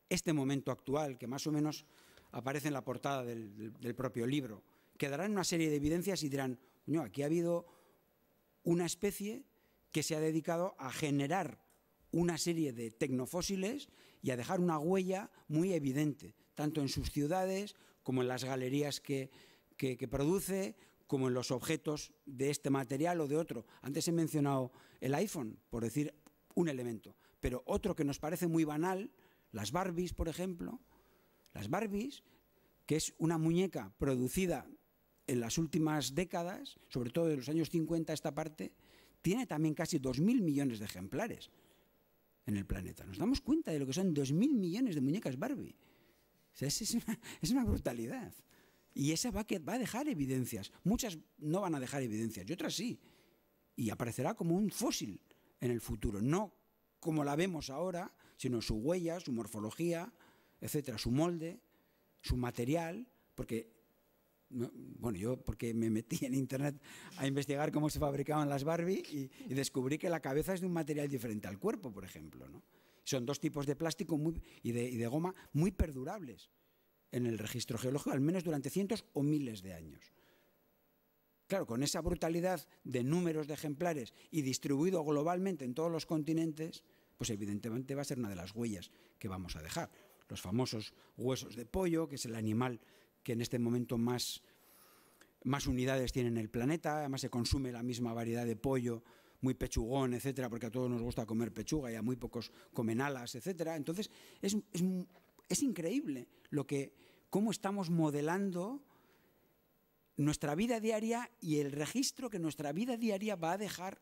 este momento actual, que más o menos aparece en la portada del, propio libro. Quedarán una serie de evidencias y dirán, aquí ha habido una especie que se ha dedicado a generar una serie de tecnofósiles y a dejar una huella muy evidente, tanto en sus ciudades como en las galerías que produce, como en los objetos de este material o de otro. Antes he mencionado el iPhone, por decir un elemento, pero otro que nos parece muy banal, las Barbies, por ejemplo, las Barbies, que es una muñeca producida en las últimas décadas, sobre todo de los años 50 esta parte, tiene también casi 2.000 millones de ejemplares en el planeta. Nos damos cuenta de lo que son 2.000 millones de muñecas Barbie. es una brutalidad. Y esa va, a dejar evidencias. Muchas no van a dejar evidencias y otras sí. Y aparecerá como un fósil en el futuro. No como la vemos ahora, sino su huella, su morfología, etcétera, su molde, su material, porque bueno, yo porque me metí en internet a investigar cómo se fabricaban las Barbie y, descubrí que la cabeza es de un material diferente al cuerpo, por ejemplo. ¿no? Son dos tipos de plástico y de goma muy perdurables en el registro geológico, al menos durante cientos o miles de años. Claro, con esa brutalidad de números de ejemplares y distribuido globalmente en todos los continentes, pues evidentemente va a ser una de las huellas que vamos a dejar. Los famosos huesos de pollo, que es el animal que en este momento más, más unidades tiene en el planeta, además se consume la misma variedad de pollo, muy pechugón, etcétera, porque a todos nos gusta comer pechuga y a muy pocos comen alas, etcétera. Entonces, es, es, es increíble lo que, cómo estamos modelando nuestra vida diaria y el registro que nuestra vida diaria va a dejar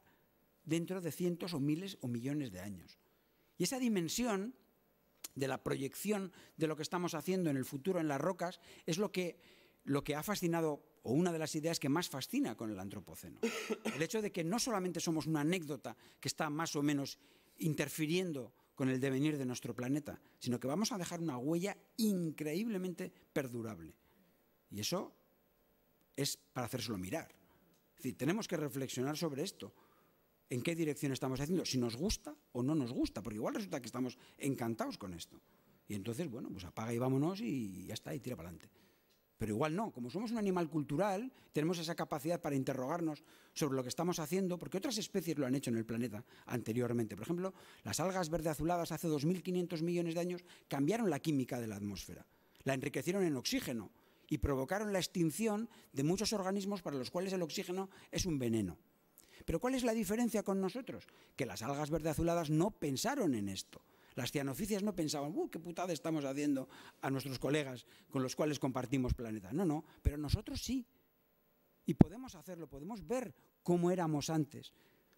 dentro de cientos o miles o millones de años. Y esa dimensión de la proyección de lo que estamos haciendo en el futuro en las rocas es lo que, lo que ha fascinado, o una de las ideas que más fascina con el antropoceno. El hecho de que no solamente somos una anécdota que está más o menos interfiriendo con el devenir de nuestro planeta, sino que vamos a dejar una huella increíblemente perdurable. Y eso es para hacérselo mirar. Es tenemos que reflexionar sobre esto. ¿En qué dirección estamos haciendo? Si nos gusta o no nos gusta, porque igual resulta que estamos encantados con esto. Y entonces, bueno, pues apaga y vámonos y ya está, y tira para adelante pero igual no. Como somos un animal cultural, tenemos esa capacidad para interrogarnos sobre lo que estamos haciendo, porque otras especies lo han hecho en el planeta anteriormente. Por ejemplo, las algas verde azuladas hace 2.500 millones de años cambiaron la química de la atmósfera, la enriquecieron en oxígeno y provocaron la extinción de muchos organismos para los cuales el oxígeno es un veneno. Pero ¿cuál es la diferencia con nosotros? Que las algas verde azuladas no pensaron en esto las cianoficias no pensaban, ¡uh, qué putada estamos haciendo a nuestros colegas con los cuales compartimos planeta! No, no, pero nosotros sí. Y podemos hacerlo, podemos ver cómo éramos antes,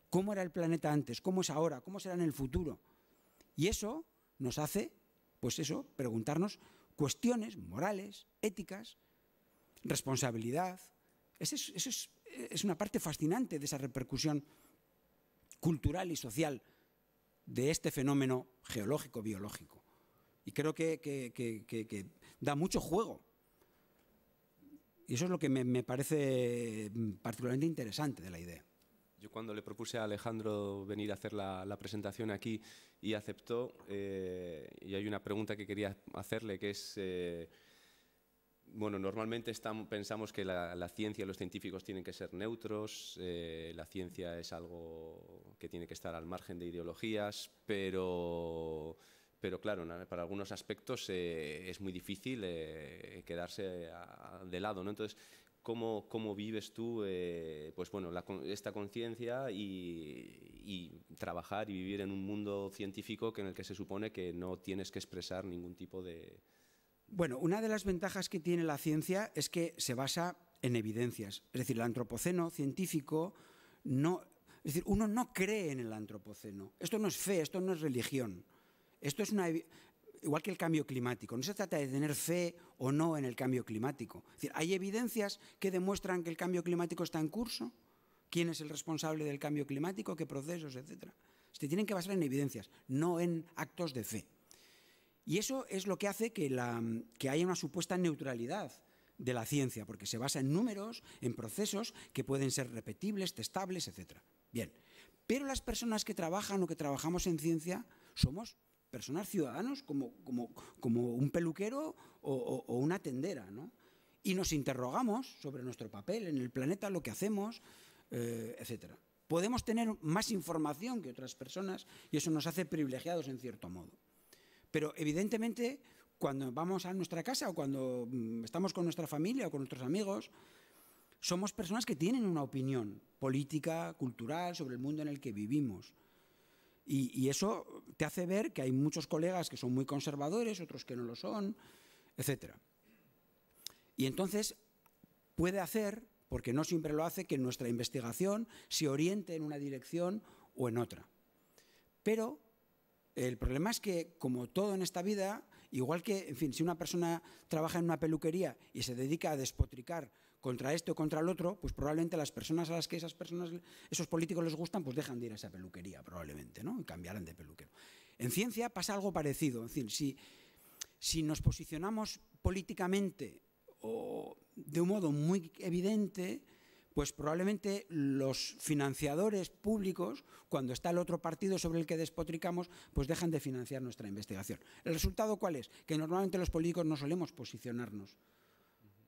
cómo era el planeta antes, cómo es ahora, cómo será en el futuro. Y eso nos hace, pues eso, preguntarnos cuestiones morales, éticas, responsabilidad. Esa es, es, una parte fascinante de esa repercusión cultural y social de este fenómeno geológico-biológico. Y creo que, da mucho juego. Y eso es lo que me, parece mm, particularmente interesante de la idea. Yo cuando le propuse a Alejandro venir a hacer la, presentación aquí y aceptó, eh, y hay una pregunta que quería hacerle, que es... Eh, bueno, normalmente pensamos que la, ciencia y los científicos tienen que ser neutros, eh, la ciencia es algo que tiene que estar al margen de ideologías, pero, pero claro, para algunos aspectos eh, es muy difícil eh, quedarse de lado, ¿no? Entonces, ¿cómo, cómo vives tú pues bueno, esta conciencia y, y trabajar y vivir en un mundo científico que en el que se supone que no tienes que expresar ningún tipo de bueno, una de las ventajas que tiene la ciencia es que se basa en evidencias. Es decir, el antropoceno científico no. Es decir, uno no cree en el antropoceno. Esto no es fe, esto no es religión. Esto es una. Igual que el cambio climático. No se trata de tener fe o no en el cambio climático. hay evidencias que demuestran que el cambio climático está en curso. ¿Quién es el responsable del cambio climático? ¿Qué procesos? Etcétera. Se tienen que basar en evidencias, no en actos de fe. Y eso es lo que hace que, haya una supuesta neutralidad de la ciencia, porque se basa en números, en procesos que pueden ser repetibles, testables, etc. Bien, pero las personas que trabajan o que trabajamos en ciencia somos personas ciudadanos como, un peluquero o, una tendera, ¿no? Y nos interrogamos sobre nuestro papel en el planeta, lo que hacemos, eh, etcétera. etc. Podemos tener más información que otras personas y eso nos hace privilegiados en cierto modo. Pero evidentemente, cuando vamos a nuestra casa o cuando mm, estamos con nuestra familia o con nuestros amigos, somos personas que tienen una opinión política, cultural, sobre el mundo en el que vivimos. Y, eso te hace ver que hay muchos colegas que son muy conservadores, otros que no lo son, etc. Y entonces puede hacer, porque no siempre lo hace, que nuestra investigación se oriente en una dirección o en otra. Pero el problema es que, como todo en esta vida, igual que, en fin, si una persona trabaja en una peluquería y se dedica a despotricar contra esto o contra el otro, pues probablemente las personas a las que esos políticos les gustan, pues dejan de ir a esa peluquería, probablemente, ¿no? Y cambiarán de peluquero. En ciencia pasa algo parecido. en fin, si, si nos posicionamos políticamente o de un modo muy evidente, pues probablemente los financiadores públicos, cuando está el otro partido sobre el que despotricamos, pues dejan de financiar nuestra investigación. ¿El resultado cuál es? Que normalmente los políticos no solemos posicionarnos,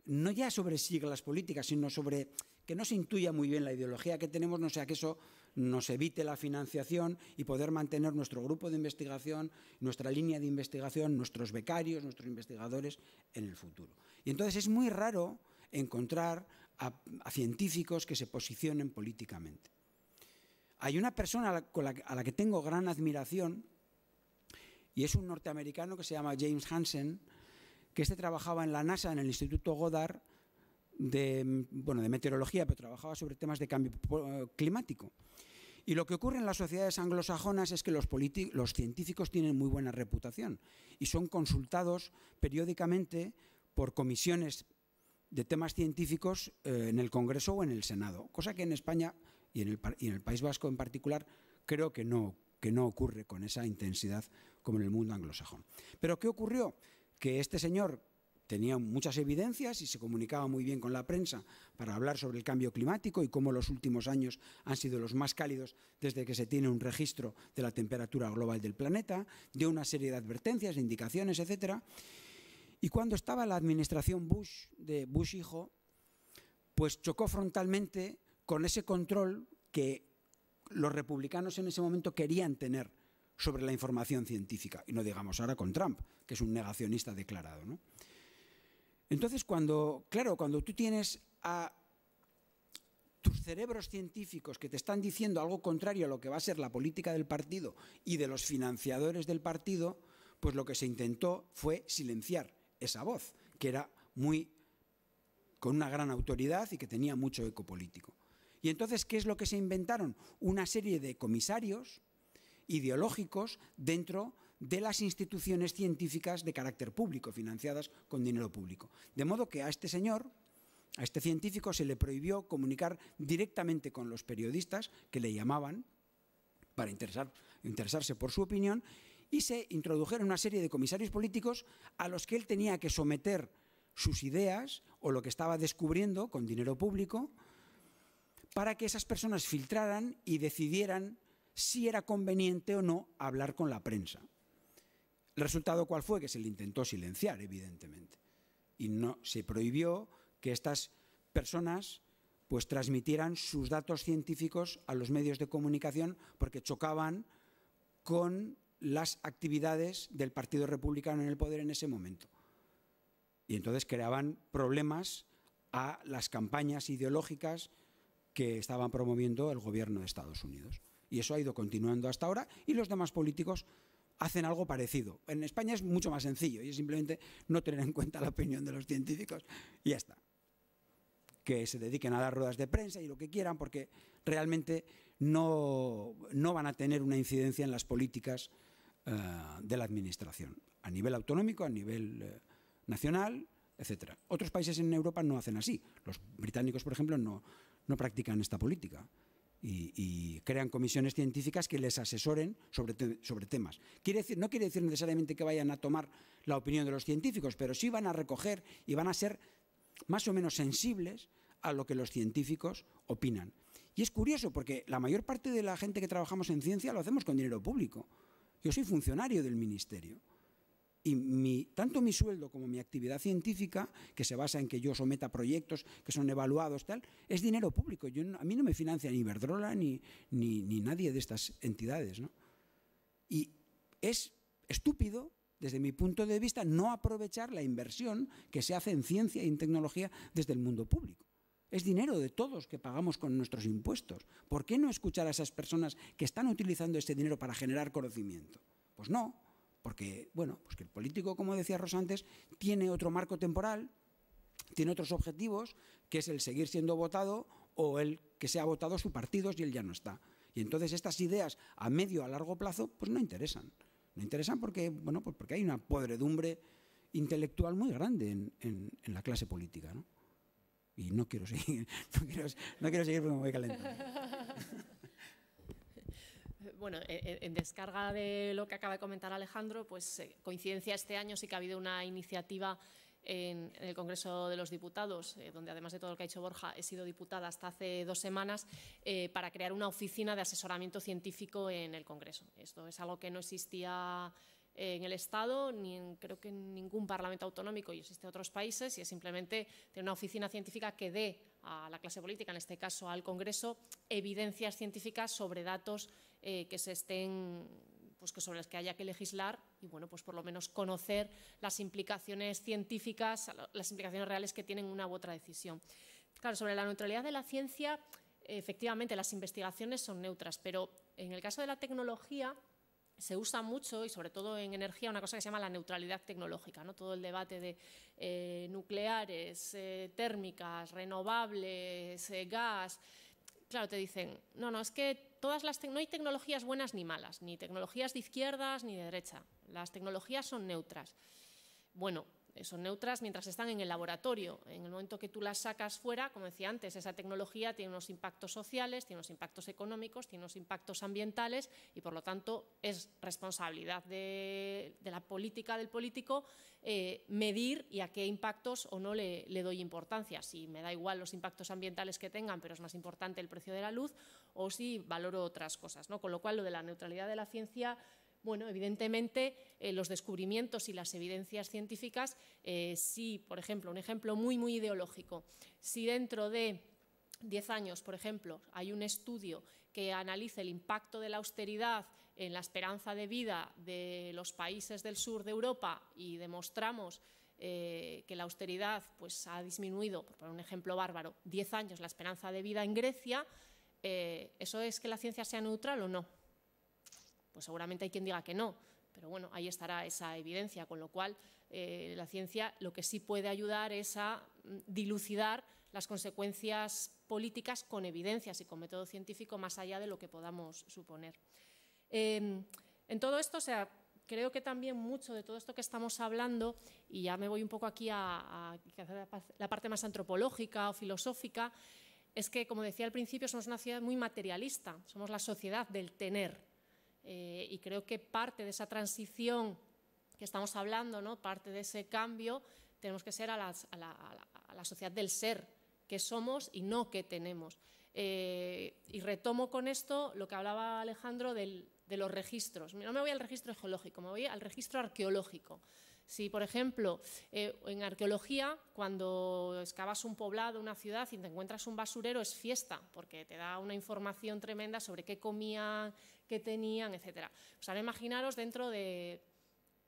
no ya sobre siglas políticas, sino sobre que no se intuya muy bien la ideología que tenemos, no sea que eso nos evite la financiación y poder mantener nuestro grupo de investigación, nuestra línea de investigación, nuestros becarios, nuestros investigadores en el futuro. Y entonces es muy raro encontrar a, científicos que se posicionen políticamente. Hay una persona a la, que tengo gran admiración y es un norteamericano que se llama James Hansen, que este trabajaba en la NASA, en el Instituto Goddard, de, bueno, de meteorología, pero trabajaba sobre temas de cambio eh, climático. Y lo que ocurre en las sociedades anglosajonas es que los, los científicos tienen muy buena reputación y son consultados periódicamente por comisiones de temas científicos eh, en el Congreso o en el Senado, cosa que en España y en el, País Vasco en particular creo que no, que no ocurre con esa intensidad como en el mundo anglosajón. Pero ¿qué ocurrió? Que este señor tenía muchas evidencias y se comunicaba muy bien con la prensa para hablar sobre el cambio climático y cómo los últimos años han sido los más cálidos desde que se tiene un registro de la temperatura global del planeta, de una serie de advertencias, indicaciones, etcétera, y cuando estaba la administración Bush, de Bush hijo, pues chocó frontalmente con ese control que los republicanos en ese momento querían tener sobre la información científica. Y no digamos ahora con Trump, que es un negacionista declarado. Entonces, cuando, claro, cuando tú tienes a tus cerebros científicos que te están diciendo algo contrario a lo que va a ser la política del partido y de los financiadores del partido, pues lo que se intentó fue silenciar esa voz, que era muy con una gran autoridad y que tenía mucho eco político. Y entonces, ¿qué es lo que se inventaron? Una serie de comisarios ideológicos dentro de las instituciones científicas de carácter público, financiadas con dinero público. De modo que a este señor, a este científico, se le prohibió comunicar directamente con los periodistas que le llamaban para interesar, interesarse por su opinión y se introdujeron una serie de comisarios políticos a los que él tenía que someter sus ideas o lo que estaba descubriendo con dinero público para que esas personas filtraran y decidieran si era conveniente o no hablar con la prensa. El resultado cuál fue? Que se le intentó silenciar, evidentemente. Y no se prohibió que estas personas pues transmitieran sus datos científicos a los medios de comunicación porque chocaban con las actividades del Partido Republicano en el poder en ese momento. Y entonces creaban problemas a las campañas ideológicas que estaban promoviendo el gobierno de Estados Unidos. Y eso ha ido continuando hasta ahora y los demás políticos hacen algo parecido. En España es mucho más sencillo y es simplemente no tener en cuenta la opinión de los científicos y ya está. Que se dediquen a dar ruedas de prensa y lo que quieran porque realmente no, van a tener una incidencia en las políticas eh, de la Administración, a nivel autonómico, a nivel eh, nacional, etc. Otros países en Europa no hacen así. Los británicos, por ejemplo, no, practican esta política. Y, crean comisiones científicas que les asesoren sobre, sobre temas. Quiere decir, no quiere decir necesariamente que vayan a tomar la opinión de los científicos, pero sí van a recoger y van a ser más o menos sensibles a lo que los científicos opinan. Y es curioso porque la mayor parte de la gente que trabajamos en ciencia lo hacemos con dinero público. Yo soy funcionario del ministerio. Y tanto mi sueldo como mi actividad científica, que se basa en que yo someta proyectos que son evaluados, tal, es dinero público. Yo, a mí no me financia ni Verdrola ni, ni, nadie de estas entidades. Y es estúpido, desde mi punto de vista, no aprovechar la inversión que se hace en ciencia y en tecnología desde el mundo público. Es dinero de todos que pagamos con nuestros impuestos. ¿Por qué no escuchar a esas personas que están utilizando este dinero para generar conocimiento? Pues no, porque bueno, pues que el político, como decía Rosa antes, tiene otro marco temporal, tiene otros objetivos, que es el seguir siendo votado o el que sea votado su partido y él ya no está. Y entonces estas ideas a medio a largo plazo pues no interesan. No interesan porque bueno, pues porque hay una podredumbre intelectual muy grande en, en la clase política, ¿no? Y no quiero seguir, no quiero, seguir porque me voy calentando. Bueno, en descarga de lo que acaba de comentar Alejandro, pues eh, coincidencia este año sí que ha habido una iniciativa en, el Congreso de los Diputados, eh, donde además de todo lo que ha dicho Borja, he sido diputada hasta hace dos semanas, eh, para crear una oficina de asesoramiento científico en el Congreso. Esto es algo que no existía en el Estado ni creo que en ningún parlamento autonómico y existe otros países y es simplemente tener una oficina científica que dé a la clase política, en este caso al Congreso, evidencias científicas sobre datos eh, que se estén pues que sobre las que haya que legislar y bueno, pues por lo menos conocer las implicaciones científicas, las implicaciones reales que tienen una u otra decisión. Claro, sobre la neutralidad de la ciencia, efectivamente las investigaciones son neutras, pero en el caso de la tecnología se usa mucho, y sobre todo en energía, una cosa que se llama la neutralidad tecnológica, ¿no? todo el debate de eh, nucleares, eh, térmicas, renovables, eh, gas. Claro, te dicen, no, no, es que todas las no hay tecnologías buenas ni malas, ni tecnologías de izquierdas ni de derecha. Las tecnologías son neutras. Bueno, eh, son neutras mientras están en el laboratorio. En el momento que tú las sacas fuera, como decía antes, esa tecnología tiene unos impactos sociales, tiene unos impactos económicos, tiene unos impactos ambientales y, por lo tanto, es responsabilidad de, la política del político eh, medir y a qué impactos o no le, le, doy importancia. Si me da igual los impactos ambientales que tengan, pero es más importante el precio de la luz, o si valoro otras cosas. ¿no? Con lo cual, lo de la neutralidad de la ciencia bueno, evidentemente eh, los descubrimientos y las evidencias científicas, eh, sí, por ejemplo, un ejemplo muy, muy ideológico, si dentro de 10 años, por ejemplo, hay un estudio que analice el impacto de la austeridad en la esperanza de vida de los países del sur de Europa y demostramos eh, que la austeridad pues, ha disminuido, por poner un ejemplo bárbaro, 10 años la esperanza de vida en Grecia, ¿eso es que la ciencia sea neutral o no? Pues seguramente hay quien diga que no, pero bueno, ahí estará esa evidencia, con lo cual eh, la ciencia lo que sí puede ayudar es a mm, dilucidar las consecuencias políticas con evidencias y con método científico más allá de lo que podamos suponer. Em, en todo esto, o sea, creo que también mucho de todo esto que estamos hablando, y ya me voy un poco aquí a, a la parte más antropológica o filosófica, es que, como decía al principio, somos una ciudad muy materialista, somos la sociedad del tener, eh, y creo que parte de esa transición que estamos hablando, ¿no? parte de ese cambio, tenemos que ser a, la, sociedad del ser, que somos y no que tenemos. Eh, y retomo con esto lo que hablaba Alejandro del, de los registros. No me voy al registro geológico, me voy al registro arqueológico. Si, por ejemplo, eh, en arqueología, cuando excavas un poblado, una ciudad y te encuentras un basurero, es fiesta, porque te da una información tremenda sobre qué comían, que tenían, etcétera. Pues o imaginaros dentro de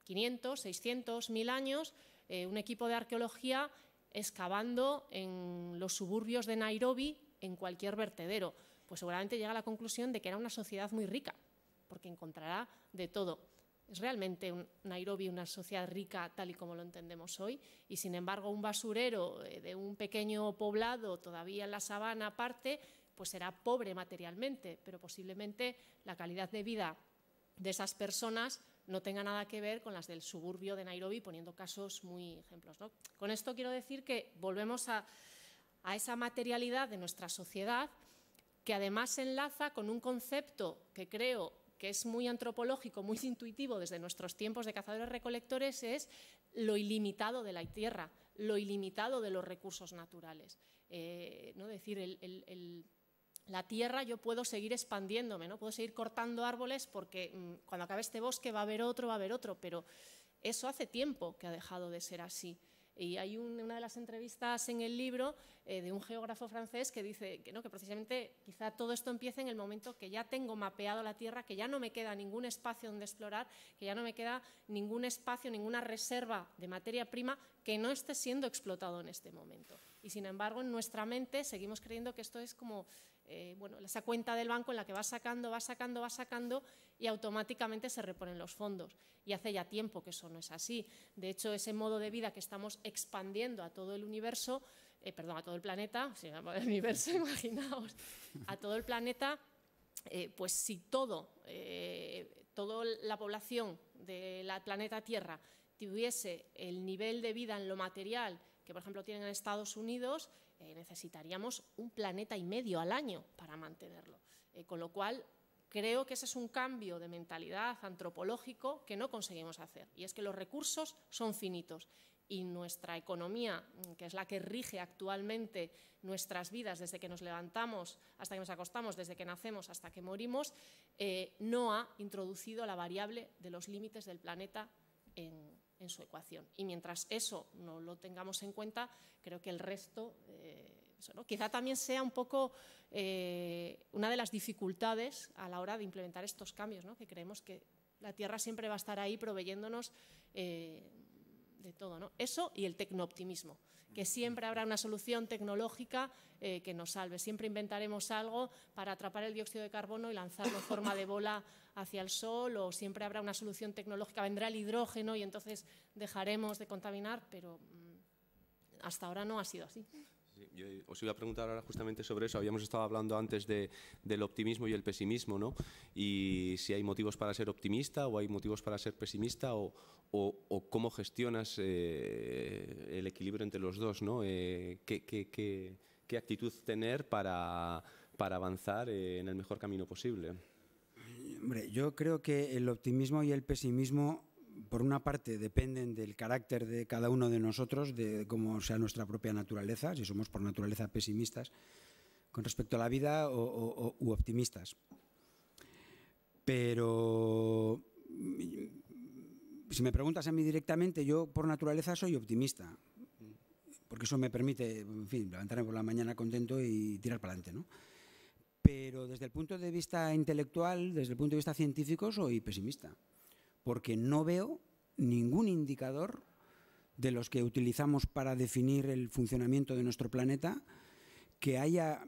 500, 600, 1000 años, eh, un equipo de arqueología excavando en los suburbios de Nairobi en cualquier vertedero. Pues seguramente llega a la conclusión de que era una sociedad muy rica, porque encontrará de todo. Es realmente un Nairobi una sociedad rica tal y como lo entendemos hoy, y sin embargo un basurero eh, de un pequeño poblado todavía en la sabana aparte pues será pobre materialmente, pero posiblemente la calidad de vida de esas personas no tenga nada que ver con las del suburbio de Nairobi, poniendo casos muy ejemplos. Con esto quiero decir que volvemos a, esa materialidad de nuestra sociedad que además se enlaza con un concepto que creo que es muy antropológico, muy intuitivo desde nuestros tiempos de cazadores-recolectores, es lo ilimitado de la tierra, lo ilimitado de los recursos naturales. Eh, ¿no? decir, el la tierra yo puedo seguir expandiéndome, ¿no? Puedo seguir cortando árboles porque mm, cuando acabe este bosque va a haber otro, va a haber otro, pero eso hace tiempo que ha dejado de ser así. Y hay una de las entrevistas en el libro eh, de un geógrafo francés que dice que, ¿no? que precisamente quizá todo esto empiece en el momento que ya tengo mapeado la Tierra, que ya no me queda ningún espacio donde explorar, que ya no me queda ningún espacio, ninguna reserva de materia prima que no esté siendo explotado en este momento. Y sin embargo, en nuestra mente seguimos creyendo que esto es como eh, bueno, esa cuenta del banco en la que va sacando, va sacando, va sacando y automáticamente se reponen los fondos. Y hace ya tiempo que eso no es así. De hecho, ese modo de vida que estamos expandiendo a todo el universo, eh, perdón, a todo el planeta, si el universo, imaginaos, a todo el planeta, eh, pues si todo, toda la población de la planeta Tierra tuviese el nivel de vida en lo material que, por ejemplo, tienen en Estados Unidos, eh, necesitaríamos un planeta y medio al año para mantenerlo. Eh, con lo cual, creo que ese es un cambio de mentalidad antropológico que no conseguimos hacer. Y es que los recursos son finitos y nuestra economía, mm, que es la que rige actualmente nuestras vidas desde que nos levantamos hasta que nos acostamos, desde que nacemos hasta que morimos, eh, no ha introducido la variable de los límites del planeta en, en su ecuación. Y mientras eso no lo tengamos en cuenta, creo que el resto, eh, quizá también sea un poco eh, una de las dificultades a la hora de implementar estos cambios, que creemos que la Tierra siempre va a estar ahí proveyéndonos eh, de todo. Eso y el tecnooptimismo que siempre habrá una solución tecnológica eh, que nos salve. Siempre inventaremos algo para atrapar el dióxido de carbono y lanzarlo en forma de bola hacia el sol o siempre habrá una solución tecnológica, vendrá el hidrógeno y entonces dejaremos de contaminar, pero mm, hasta ahora no ha sido así. Eh, os iba a preguntar ahora justamente sobre eso. Habíamos estado hablando antes de, del optimismo y el pesimismo, ¿no? Y si hay motivos para ser optimista o hay motivos para ser pesimista o, o, cómo gestionas eh, el equilibrio entre los dos, ¿no? Eh, ¿qué, qué, qué, actitud tener para, para avanzar en el mejor camino posible? Hombre, yo creo que el optimismo y el pesimismo por una parte, dependen del carácter de cada uno de nosotros, de cómo sea nuestra propia naturaleza, si somos por naturaleza pesimistas con respecto a la vida o, u optimistas. Pero mm, si me preguntas a mí directamente, yo por naturaleza soy optimista, porque eso me permite, en fin, levantarme por la mañana contento y tirar para adelante, ¿no? Pero desde el punto de vista intelectual, desde el punto de vista científico, soy pesimista porque no veo ningún indicador de los que utilizamos para definir el funcionamiento de nuestro planeta que haya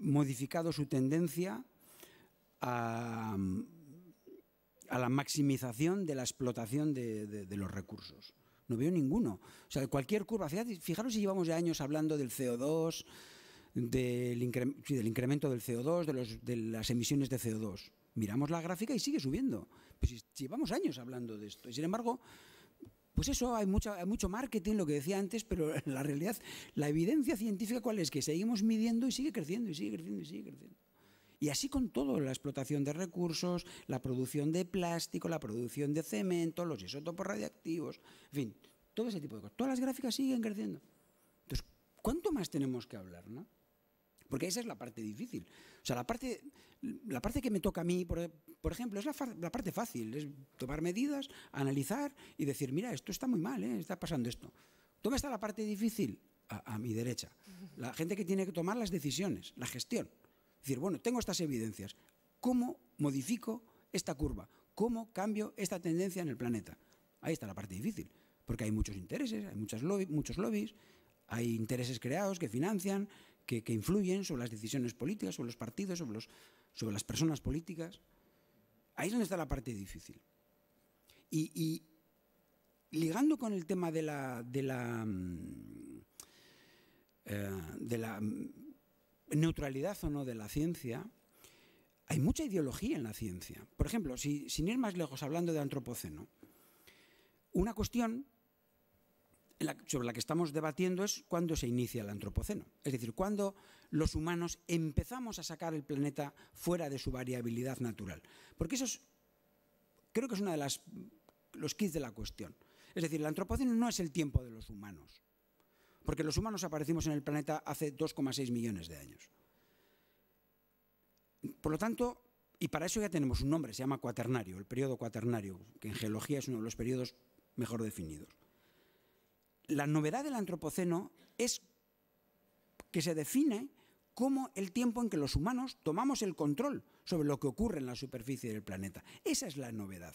modificado su tendencia a, la maximización de la explotación de, los recursos. No veo ninguno. O sea, cualquier curva, fijaros si llevamos ya años hablando del CO2, del, incremento del CO2, de, de las emisiones de CO2 miramos la gráfica y sigue subiendo. Pues llevamos años hablando de esto. Y sin embargo, pues eso, hay, mucha, hay mucho marketing, lo que decía antes, pero la realidad, la evidencia científica, ¿cuál es? Que seguimos midiendo y sigue creciendo, y sigue creciendo, y sigue creciendo. Y así con todo, la explotación de recursos, la producción de plástico, la producción de cemento, los isótopos radiactivos, en fin, todo ese tipo de cosas. Todas las gráficas siguen creciendo. Entonces, ¿cuánto más tenemos que hablar, no? Porque esa es la parte difícil. O sea, la parte, la parte que me toca a mí, por, ejemplo, es la, parte fácil, es tomar medidas, analizar y decir, mira, esto está muy mal, ¿eh? está pasando esto. Toma está la parte difícil? A, mi derecha. La gente que tiene que tomar las decisiones, la gestión. Es decir, bueno, tengo estas evidencias. ¿Cómo modifico esta curva? ¿Cómo cambio esta tendencia en el planeta? Ahí está la parte difícil, porque hay muchos intereses, hay muchas muchos lobbies, hay intereses creados que financian, que, influyen sobre las decisiones políticas, sobre los partidos, sobre, las personas políticas. Ahí es donde está la parte difícil. Y, ligando con el tema de la, mm, eh, de la neutralidad o no de la ciencia, hay mucha ideología en la ciencia. Por ejemplo, si, sin ir más lejos, hablando de antropoceno, una cuestión sobre la que estamos debatiendo es cuándo se inicia el antropoceno, es decir, cuándo los humanos empezamos a sacar el planeta fuera de su variabilidad natural. Porque eso creo que es uno de las, los kits de la cuestión. Es decir, el antropoceno no es el tiempo de los humanos, porque los humanos aparecimos en el planeta hace 2,6 millones de años. Por lo tanto, y para eso ya tenemos un nombre, se llama cuaternario, el periodo cuaternario, que en geología es uno de los periodos mejor definidos la novedad del antropoceno es que se define como el tiempo en que los humanos tomamos el control sobre lo que ocurre en la superficie del planeta. Esa es la novedad.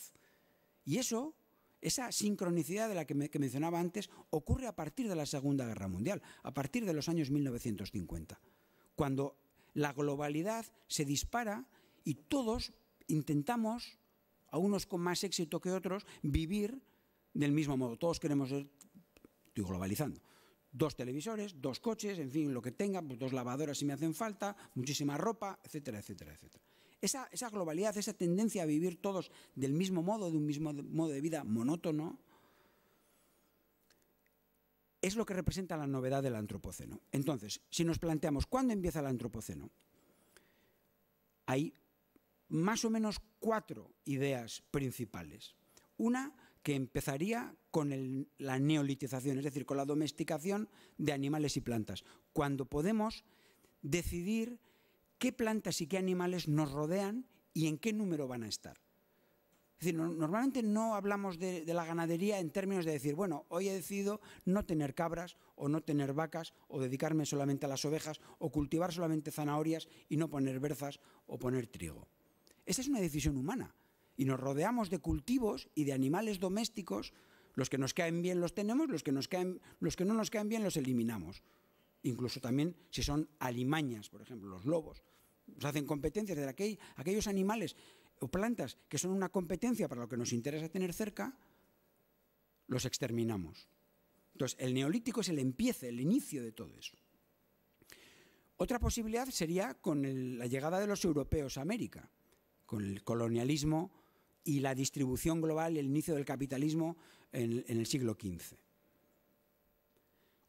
Y eso, esa sincronicidad de la que, mencionaba antes, ocurre a partir de la Segunda Guerra Mundial, a partir de los años 1950, cuando la globalidad se dispara y todos intentamos, a unos con más éxito que otros, vivir del mismo modo. Todos queremos estoy globalizando. Dos televisores, dos coches, en fin, lo que tenga, pues, dos lavadoras si me hacen falta, muchísima ropa, etcétera, etcétera, etcétera. Esa, esa globalidad, esa tendencia a vivir todos del mismo modo, de un mismo modo de vida monótono, es lo que representa la novedad del antropoceno. Entonces, si nos planteamos cuándo empieza el antropoceno, hay más o menos cuatro ideas principales. Una, que empezaría con la neolitización, es decir, con la domesticación de animales y plantas, cuando podemos decidir qué plantas y qué animales nos rodean y en qué número van a estar. normalmente no hablamos de, de, la ganadería en términos de decir, bueno, hoy he decidido no tener cabras o no tener vacas o dedicarme solamente a las ovejas o cultivar solamente zanahorias y no poner berzas o poner trigo. Esa es una decisión humana y nos rodeamos de cultivos y de animales domésticos, los que nos caen bien los tenemos, los que, nos caen, los que no nos caen bien los eliminamos. Incluso también si son alimañas, por ejemplo, los lobos. Nos hacen competencias de aquellos animales o plantas que son una competencia para lo que nos interesa tener cerca, los exterminamos. Entonces, el neolítico es el empiece, el inicio de todo eso. Otra posibilidad sería con la llegada de los europeos a América, con el colonialismo y la distribución global, el inicio del capitalismo en, el siglo XV.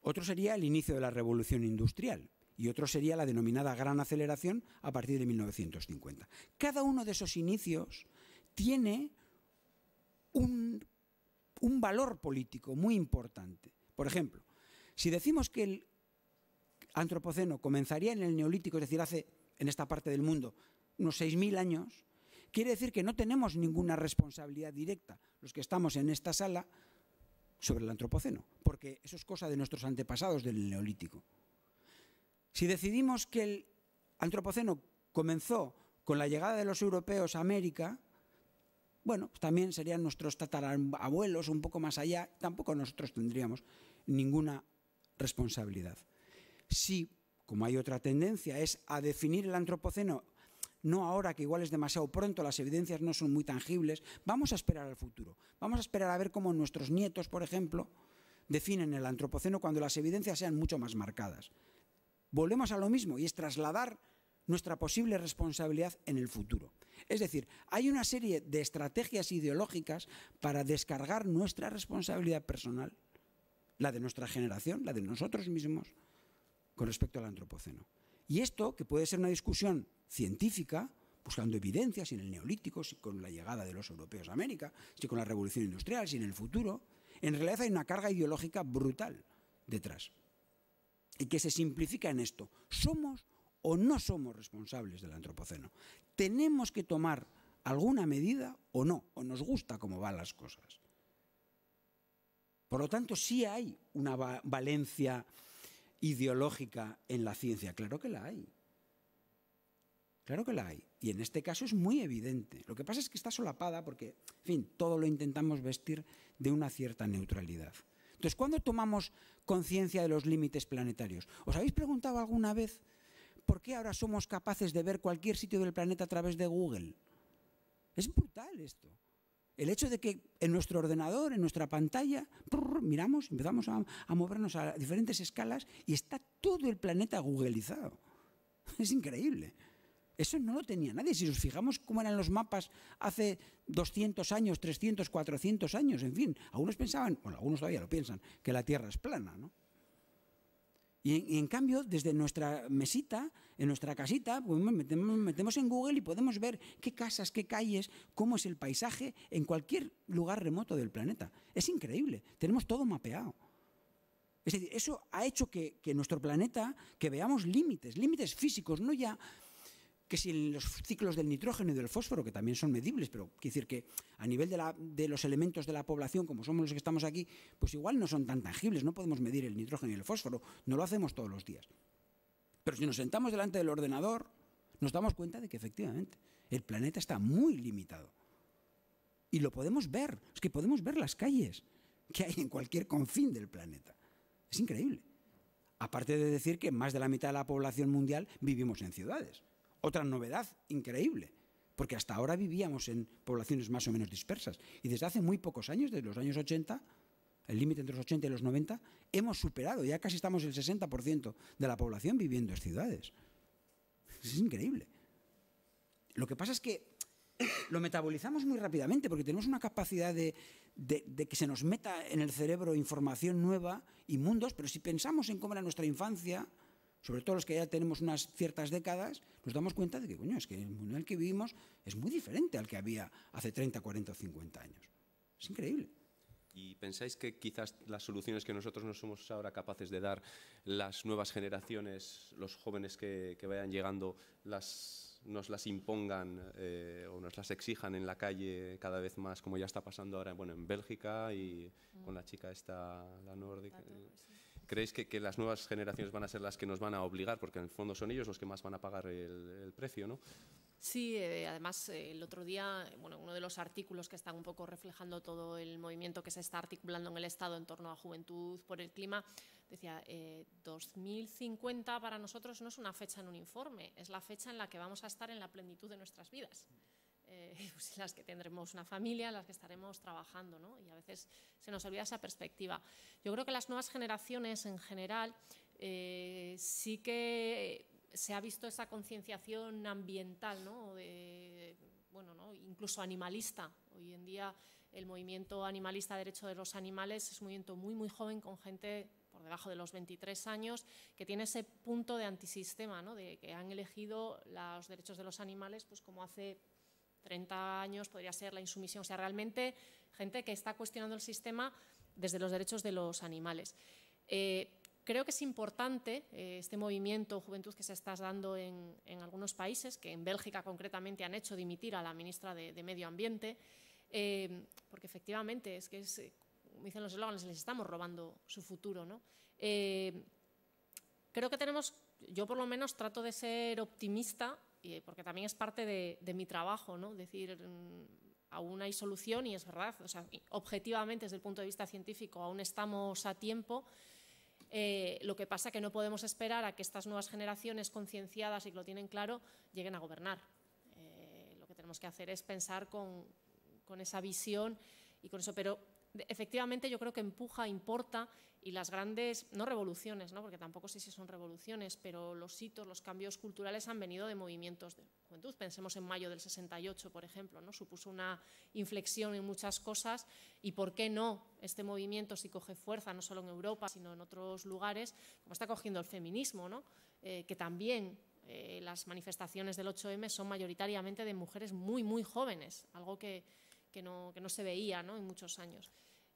Otro sería el inicio de la revolución industrial y otro sería la denominada gran aceleración a partir de 1950. Cada uno de esos inicios tiene un, un valor político muy importante. Por ejemplo, si decimos que el antropoceno comenzaría en el neolítico, es decir, hace en esta parte del mundo unos 6.000 años, Quiere decir que no tenemos ninguna responsabilidad directa los que estamos en esta sala sobre el antropoceno, porque eso es cosa de nuestros antepasados del neolítico. Si decidimos que el antropoceno comenzó con la llegada de los europeos a América, bueno, pues también serían nuestros tatarabuelos un poco más allá, tampoco nosotros tendríamos ninguna responsabilidad. Si, como hay otra tendencia, es a definir el antropoceno no ahora que igual es demasiado pronto, las evidencias no son muy tangibles, vamos a esperar al futuro, vamos a esperar a ver cómo nuestros nietos, por ejemplo, definen el antropoceno cuando las evidencias sean mucho más marcadas. Volvemos a lo mismo y es trasladar nuestra posible responsabilidad en el futuro. Es decir, hay una serie de estrategias ideológicas para descargar nuestra responsabilidad personal, la de nuestra generación, la de nosotros mismos, con respecto al antropoceno. Y esto, que puede ser una discusión científica, buscando evidencias en el Neolítico, si con la llegada de los europeos a América, si con la revolución industrial, si en el futuro. En realidad hay una carga ideológica brutal detrás y que se simplifica en esto. ¿Somos o no somos responsables del antropoceno? ¿Tenemos que tomar alguna medida o no? ¿O nos gusta cómo van las cosas? Por lo tanto, sí hay una valencia ideológica en la ciencia, claro que la hay. Claro que la hay. Y en este caso es muy evidente. Lo que pasa es que está solapada porque, en fin, todo lo intentamos vestir de una cierta neutralidad. Entonces, ¿cuándo tomamos conciencia de los límites planetarios? ¿Os habéis preguntado alguna vez por qué ahora somos capaces de ver cualquier sitio del planeta a través de Google? Es brutal esto. El hecho de que en nuestro ordenador, en nuestra pantalla, miramos, empezamos a movernos a diferentes escalas y está todo el planeta googleizado. Es increíble. Eso no lo tenía nadie. Si nos fijamos cómo eran los mapas hace 200 años, 300, 400 años, en fin, algunos pensaban, bueno, algunos todavía lo piensan, que la Tierra es plana, ¿no? Y en, cambio, desde nuestra mesita, en nuestra casita, pues metemos, en Google y podemos ver qué casas, qué calles, cómo es el paisaje en cualquier lugar remoto del planeta. Es increíble, tenemos todo mapeado. Es decir, eso ha hecho que, que nuestro planeta, que veamos límites, límites físicos, no ya que si en los ciclos del nitrógeno y del fósforo, que también son medibles, pero quiere decir que a nivel de, de, los elementos de la población, como somos los que estamos aquí, pues igual no son tan tangibles, no podemos medir el nitrógeno y el fósforo, no lo hacemos todos los días. Pero si nos sentamos delante del ordenador, nos damos cuenta de que efectivamente el planeta está muy limitado. Y lo podemos ver, es que podemos ver las calles que hay en cualquier confín del planeta. Es increíble. Aparte de decir que más de la mitad de la población mundial vivimos en ciudades. Otra novedad increíble, porque hasta ahora vivíamos en poblaciones más o menos dispersas. Y desde hace muy pocos años, desde los años 80, el límite entre los 80 y los 90, hemos superado, ya casi estamos el 60% de la población viviendo en ciudades. Es increíble. Lo que pasa es que lo metabolizamos muy rápidamente porque tenemos una capacidad de, que se nos meta en el cerebro información nueva y mundos, pero si pensamos en cómo era nuestra infancia, sobre todo los que ya tenemos unas ciertas décadas, nos damos cuenta de que, coño, es que el mundo en el que vivimos es muy diferente al que había hace 30, 40 o 50 años. Es increíble. ¿Y pensáis que quizás las soluciones que nosotros no somos ahora capaces de dar, las nuevas generaciones, los jóvenes que, vayan llegando, las, nos las impongan eh, o nos las exijan en la calle cada vez más, como ya está pasando ahora bueno, en Bélgica y con la chica esta, la nórdica? ¿Creéis que, las nuevas generaciones van a ser las que nos van a obligar? Porque en el fondo son ellos los que más van a pagar el, precio, ¿no? Sí, eh, además eh, el otro día, bueno, uno de los artículos que están un poco reflejando todo el movimiento que se está articulando en el Estado en torno a juventud por el clima, decía, 2050 eh, para nosotros no es una fecha en un informe, es la fecha en la que vamos a estar en la plenitud de nuestras vidas. Eh, pues las que tendremos una familia, las que estaremos trabajando, ¿no? Y a veces se nos olvida esa perspectiva. Yo creo que las nuevas generaciones en general eh, sí que se ha visto esa concienciación ambiental, ¿no? bueno, incluso animalista. Hoy en día el movimiento animalista derecho de los animales es un movimiento muy, muy joven con gente por debajo de los 23 años, que tiene ese punto de antisistema, ¿no? de que han elegido los derechos de los animales pues como hace 30 años podría ser la insumisión, o sea, realmente gente que está cuestionando el sistema desde los derechos de los animales. Eh, creo que es importante eh, este movimiento juventud que se está dando en, algunos países, que en Bélgica concretamente han hecho dimitir a la ministra de, Medio Ambiente, eh, porque efectivamente es que como dicen los eslóganes, les estamos robando su futuro. creo que tenemos, yo por lo menos trato de ser optimista porque también es parte de, mi trabajo, ¿no? Decir, mm, aún hay solución y es verdad, o sea, objetivamente desde el punto de vista científico aún estamos a tiempo. Eh, lo que pasa es que no podemos esperar a que estas nuevas generaciones concienciadas y que lo tienen claro lleguen a gobernar. Eh, lo que tenemos que hacer es pensar con, con esa visión y con eso. Pero efectivamente yo creo que empuja, importa y las grandes, no revoluciones, ¿no? porque tampoco sé si son revoluciones, pero los hitos, los cambios culturales han venido de movimientos de juventud. Pensemos en mayo del 68, por ejemplo, ¿no? supuso una inflexión en muchas cosas y por qué no este movimiento si coge fuerza no solo en Europa, sino en otros lugares, como está cogiendo el feminismo, ¿no? Eh, que también eh, las manifestaciones del 8M son mayoritariamente de mujeres muy, muy jóvenes, algo que, que, no, que no, se veía ¿no? en muchos años.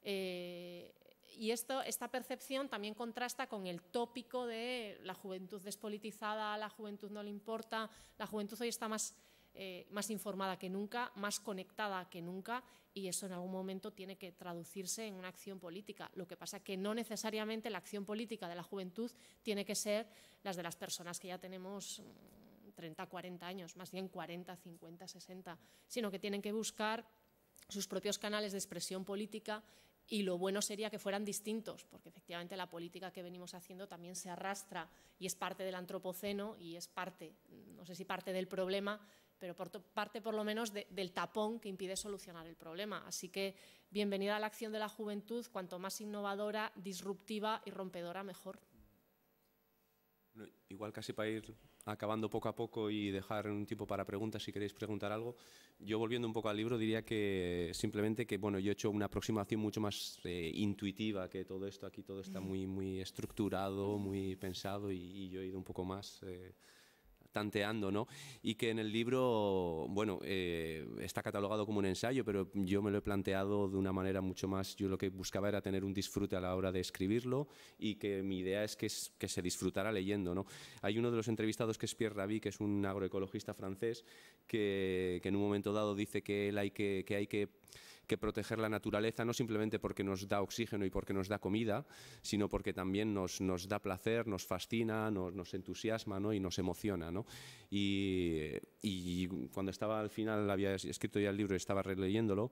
Eh, y esta percepción también contrasta con el tópico de la juventud despolitizada, la juventud no le importa, la juventud hoy está más, eh, más informada que nunca, más conectada que nunca y eso en algún momento tiene que traducirse en una acción política. Lo que pasa es que no necesariamente la acción política de la juventud tiene que ser las de las personas que ya tenemos 30, mm, 40 años, más bien 40, 50, 60, sino que tienen que buscar sus propios canales de expresión política y lo bueno sería que fueran distintos, porque efectivamente la política que venimos haciendo también se arrastra y es parte del antropoceno y es parte, no sé si parte del problema, pero parte por lo menos del tapón que impide solucionar el problema. Así que bienvenida a la acción de la juventud, cuanto más innovadora, disruptiva y rompedora, mejor. Igual casi para ir acabando poco a poco y dejar un tiempo para preguntas si queréis preguntar algo. Yo volviendo un poco al libro diría que simplemente que bueno, yo he hecho una aproximación mucho más eh, intuitiva que todo esto. Aquí todo está muy, muy estructurado, muy pensado y, yo he ido un poco más... Eh, tanteando, ¿no? Y que en el libro, bueno, eh, está catalogado como un ensayo, pero yo me lo he planteado de una manera mucho más, yo lo que buscaba era tener un disfrute a la hora de escribirlo y que mi idea es que, se disfrutara leyendo, ¿no? Hay uno de los entrevistados que es Pierre Rabhi, que es un agroecologista francés, que, en un momento dado dice que él hay que hay que que proteger la naturaleza, no simplemente porque nos da oxígeno y porque nos da comida, sino porque también nos, nos da placer, nos fascina, nos, entusiasma ¿no? y nos emociona. ¿no? Y, y cuando estaba al final, había escrito ya el libro y estaba releyéndolo,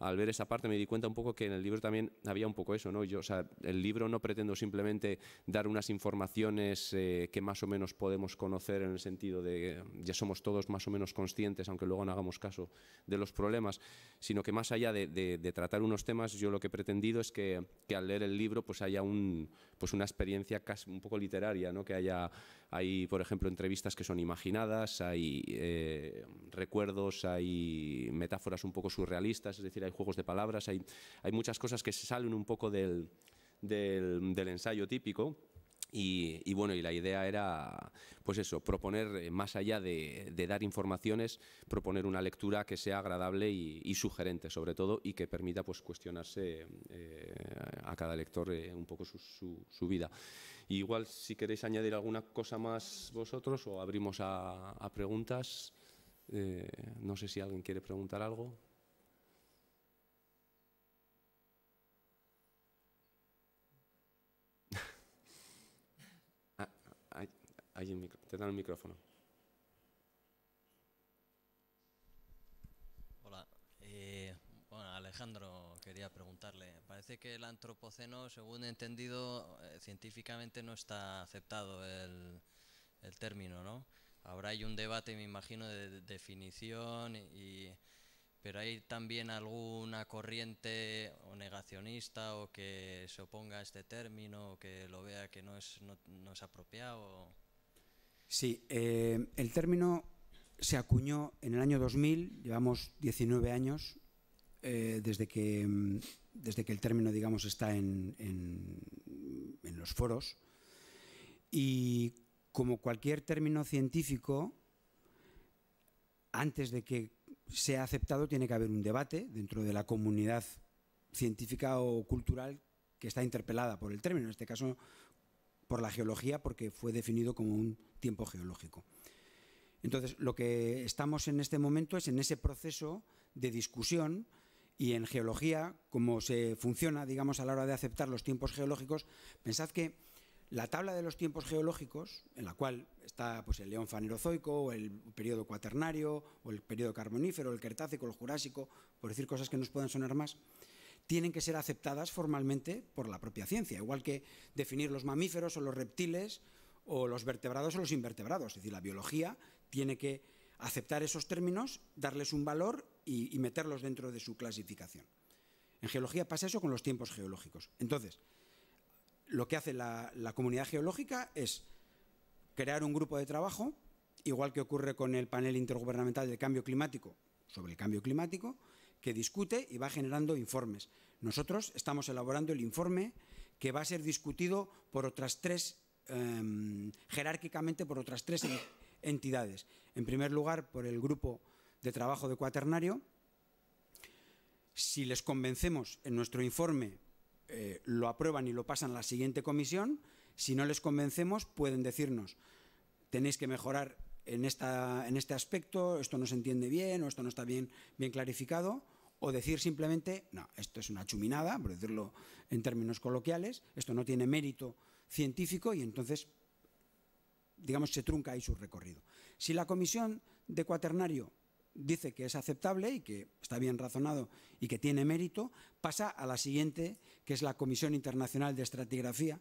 al ver esa parte me di cuenta un poco que en el libro también había un poco eso, ¿no? Yo, o sea, el libro no pretendo simplemente dar unas informaciones eh, que más o menos podemos conocer en el sentido de que ya somos todos más o menos conscientes, aunque luego no hagamos caso de los problemas, sino que más allá de, tratar unos temas, yo lo que he pretendido es que, al leer el libro pues haya un, pues una experiencia un poco literaria, ¿no? Que haya hay, por ejemplo, entrevistas que son imaginadas, hay eh, recuerdos, hay metáforas un poco surrealistas, es decir, hay juegos de palabras, hay, muchas cosas que se salen un poco del, ensayo típico. Y, bueno, y la idea era, pues eso, proponer, eh, más allá de, dar informaciones, proponer una lectura que sea agradable y, sugerente, sobre todo, y que permita pues, cuestionarse eh, a cada lector un poco su vida igual si queréis añadir alguna cosa más vosotros o abrimos a, preguntas. Eh, no sé si alguien quiere preguntar algo. Ah, ah, ahí, te dan el micrófono. Hola. Eh, bueno, Alejandro preguntarle. Parece que el antropoceno, según he entendido, eh, científicamente no está aceptado el, término, ¿no? Ahora hay un debate, me imagino, de, definición, y, pero hay también alguna corriente o negacionista o que se oponga a este término o que lo vea que no es, no, apropiado. Sí, eh, el término se acuñó en el año 2000, llevamos 19 años eh, mm, desde, que, el término, digamos, está en los foros. Y como cualquier término científico, antes de que sea aceptado tiene que haber un debate dentro de la comunidad científica o cultural que está interpelada por el término, en este caso por la geología, porque fue definido como un tiempo geológico. Entonces, lo que estamos en este momento es en ese proceso de discusión y en geología, como se funciona, digamos, a la hora de aceptar los tiempos geológicos, pensad que la tabla de los tiempos geológicos, en la cual está pues, el león fanerozoico, o el periodo cuaternario, o el periodo carbonífero, el Cretácico, el Jurásico, por decir cosas que nos puedan sonar más, tienen que ser aceptadas formalmente por la propia ciencia, igual que definir los mamíferos o los reptiles o los vertebrados o los invertebrados. Es decir, la biología tiene que aceptar esos términos, darles un valor y, meterlos dentro de su clasificación. En geología pasa eso con los tiempos geológicos. Entonces, lo que hace la, comunidad geológica es crear un grupo de trabajo, igual que ocurre con el panel intergubernamental del cambio climático, sobre el cambio climático, que discute y va generando informes. Nosotros estamos elaborando el informe que va a ser discutido por otras tres, em, jerárquicamente por otras tres entidades. En primer lugar, por el grupo de trabajo de cuaternario. Si les convencemos en nuestro informe, eh, lo aprueban y lo pasan a la siguiente comisión. Si no les convencemos, pueden decirnos, tenéis que mejorar en, esta, en este aspecto, esto no se entiende bien o esto no está bien, bien clarificado o decir simplemente, no, esto es una chuminada, por decirlo en términos coloquiales, esto no tiene mérito científico y entonces digamos, se trunca ahí su recorrido. Si la comisión de cuaternario dice que es aceptable y que está bien razonado y que tiene mérito, pasa a la siguiente, que es la Comisión Internacional de Estratigrafía,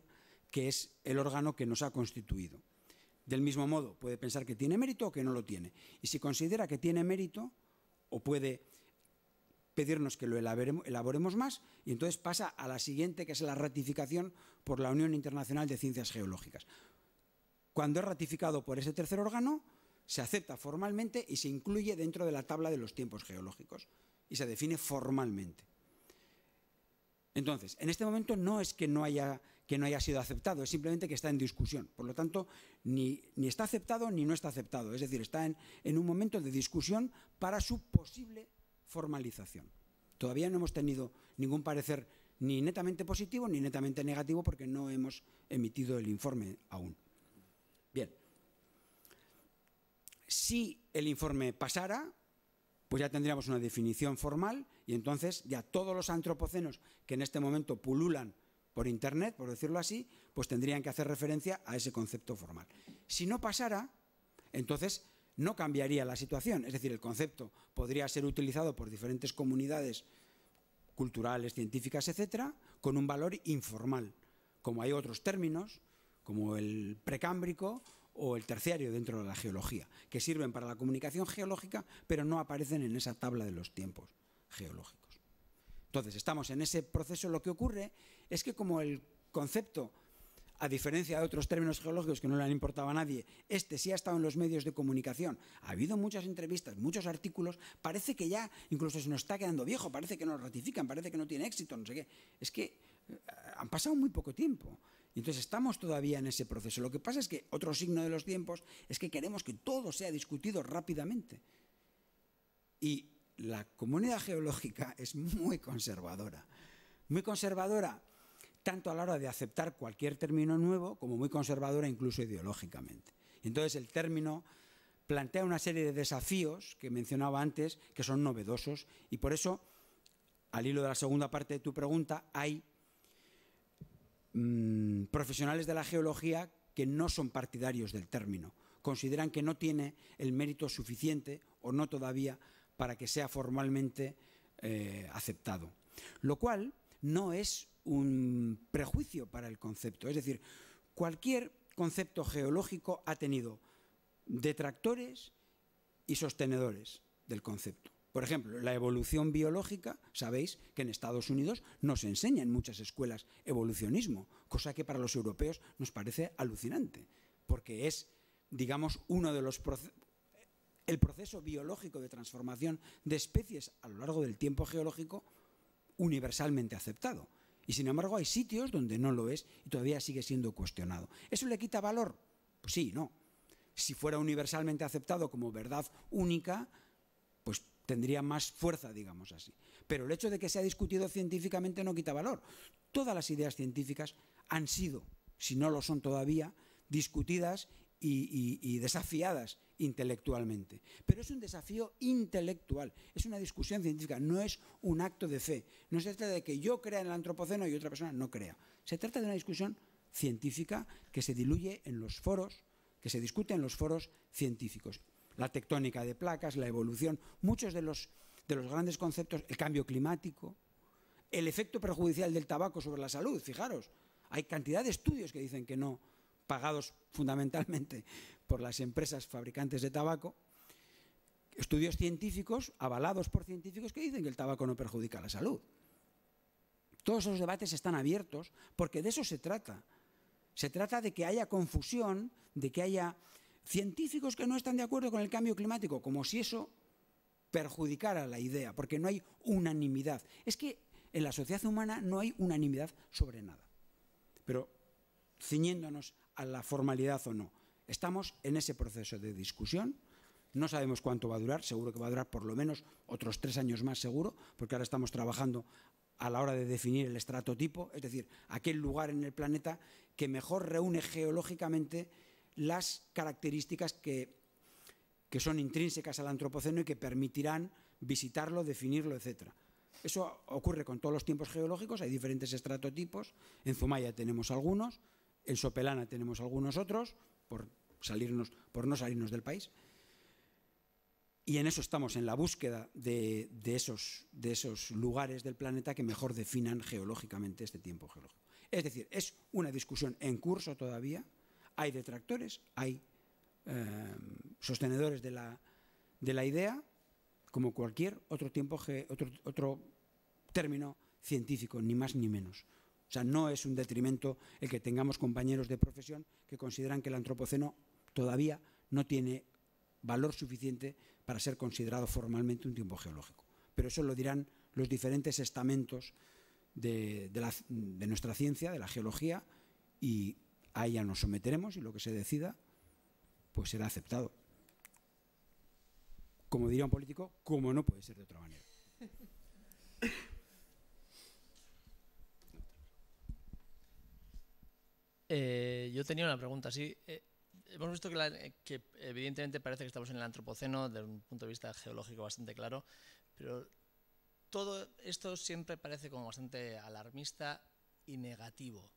que es el órgano que nos ha constituido. Del mismo modo, puede pensar que tiene mérito o que no lo tiene. Y si considera que tiene mérito, o puede pedirnos que lo elaboremos más y entonces pasa a la siguiente, que es la ratificación por la Unión Internacional de Ciencias Geológicas. Cuando es ratificado por ese tercer órgano, se acepta formalmente y se incluye dentro de la tabla de los tiempos geológicos y se define formalmente. Entonces, en este momento no es que no haya, que no haya sido aceptado, es simplemente que está en discusión. Por lo tanto, ni, ni está aceptado ni no está aceptado. Es decir, está en, un momento de discusión para su posible formalización. Todavía no hemos tenido ningún parecer ni netamente positivo ni netamente negativo porque no hemos emitido el informe aún. si el informe pasara, pues ya tendríamos una definición formal y entonces ya todos los antropocenos que en este momento pululan por Internet, por decirlo así, pues tendrían que hacer referencia a ese concepto formal. Si no pasara, entonces no cambiaría la situación, es decir, el concepto podría ser utilizado por diferentes comunidades culturales, científicas, etcétera, con un valor informal, como hay otros términos, como el precámbrico o el terciario dentro de la geología, que sirven para la comunicación geológica, pero no aparecen en esa tabla de los tiempos geológicos. Entonces, estamos en ese proceso. Lo que ocurre es que como el concepto, a diferencia de otros términos geológicos que no le han importado a nadie, este sí ha estado en los medios de comunicación, ha habido muchas entrevistas, muchos artículos, parece que ya incluso se nos está quedando viejo, parece que nos ratifican, parece que no tiene éxito, no sé qué. Es que eh, han pasado muy poco tiempo. Y entonces estamos todavía en ese proceso. Lo que pasa es que otro signo de los tiempos es que queremos que todo sea discutido rápidamente. Y la comunidad geológica es muy conservadora. Muy conservadora tanto a la hora de aceptar cualquier término nuevo como muy conservadora incluso ideológicamente. Entonces el término plantea una serie de desafíos que mencionaba antes que son novedosos y por eso, al hilo de la segunda parte de tu pregunta, hay Mm, profesionales de la geología que no son partidarios del término. Consideran que no tiene el mérito suficiente o no todavía para que sea formalmente eh, aceptado. Lo cual no es un prejuicio para el concepto. Es decir, cualquier concepto geológico ha tenido detractores y sostenedores del concepto. Por ejemplo, la evolución biológica, sabéis que en Estados Unidos no se enseña en muchas escuelas evolucionismo, cosa que para los europeos nos parece alucinante, porque es, digamos, uno de los el proceso biológico de transformación de especies a lo largo del tiempo geológico universalmente aceptado. Y sin embargo hay sitios donde no lo es y todavía sigue siendo cuestionado. ¿Eso le quita valor? Pues sí, no. Si fuera universalmente aceptado como verdad única, tendría más fuerza, digamos así. Pero el hecho de que se ha discutido científicamente no quita valor. Todas las ideas científicas han sido, si no lo son todavía, discutidas y, y desafiadas intelectualmente. Pero es un desafío intelectual, es una discusión científica, no es un acto de fe. No se trata de que yo crea en el antropoceno y otra persona no crea. Se trata de una discusión científica que se diluye en los foros, que se discute en los foros científicos la tectónica de placas, la evolución, muchos de los, de los grandes conceptos, el cambio climático, el efecto perjudicial del tabaco sobre la salud, fijaros, hay cantidad de estudios que dicen que no, pagados fundamentalmente por las empresas fabricantes de tabaco, estudios científicos, avalados por científicos, que dicen que el tabaco no perjudica la salud. Todos esos debates están abiertos porque de eso se trata. Se trata de que haya confusión, de que haya científicos que no están de acuerdo con el cambio climático, como si eso perjudicara la idea, porque no hay unanimidad. Es que en la sociedad humana no hay unanimidad sobre nada. Pero ciñéndonos a la formalidad o no, estamos en ese proceso de discusión. No sabemos cuánto va a durar, seguro que va a durar por lo menos otros tres años más seguro, porque ahora estamos trabajando a la hora de definir el estratotipo, es decir, aquel lugar en el planeta que mejor reúne geológicamente las características que, que son intrínsecas al antropoceno y que permitirán visitarlo, definirlo, etcétera. Eso ocurre con todos los tiempos geológicos, hay diferentes estratotipos, en Zumaya tenemos algunos, en Sopelana tenemos algunos otros, por, salirnos, por no salirnos del país. Y en eso estamos, en la búsqueda de, de, esos, de esos lugares del planeta que mejor definan geológicamente este tiempo geológico. Es decir, es una discusión en curso todavía, hay detractores, hay em, sostenedores de la, idea, como cualquier otro, tiempo, otro, otro término científico, ni más ni menos. O sea, no es un detrimento el que tengamos compañeros de profesión que consideran que el antropoceno todavía no tiene valor suficiente para ser considerado formalmente un tiempo geológico. Pero eso lo dirán los diferentes estamentos de, de nuestra ciencia, de la geología, y a ella nos someteremos y lo que se decida, pues será aceptado. Como diría un político, como no puede ser de otra manera. Eh, yo tenía una pregunta, sí. Eh, hemos visto que, evidentemente parece que estamos en el antropoceno desde un punto de vista geológico bastante claro, pero todo esto siempre parece como bastante alarmista y negativo.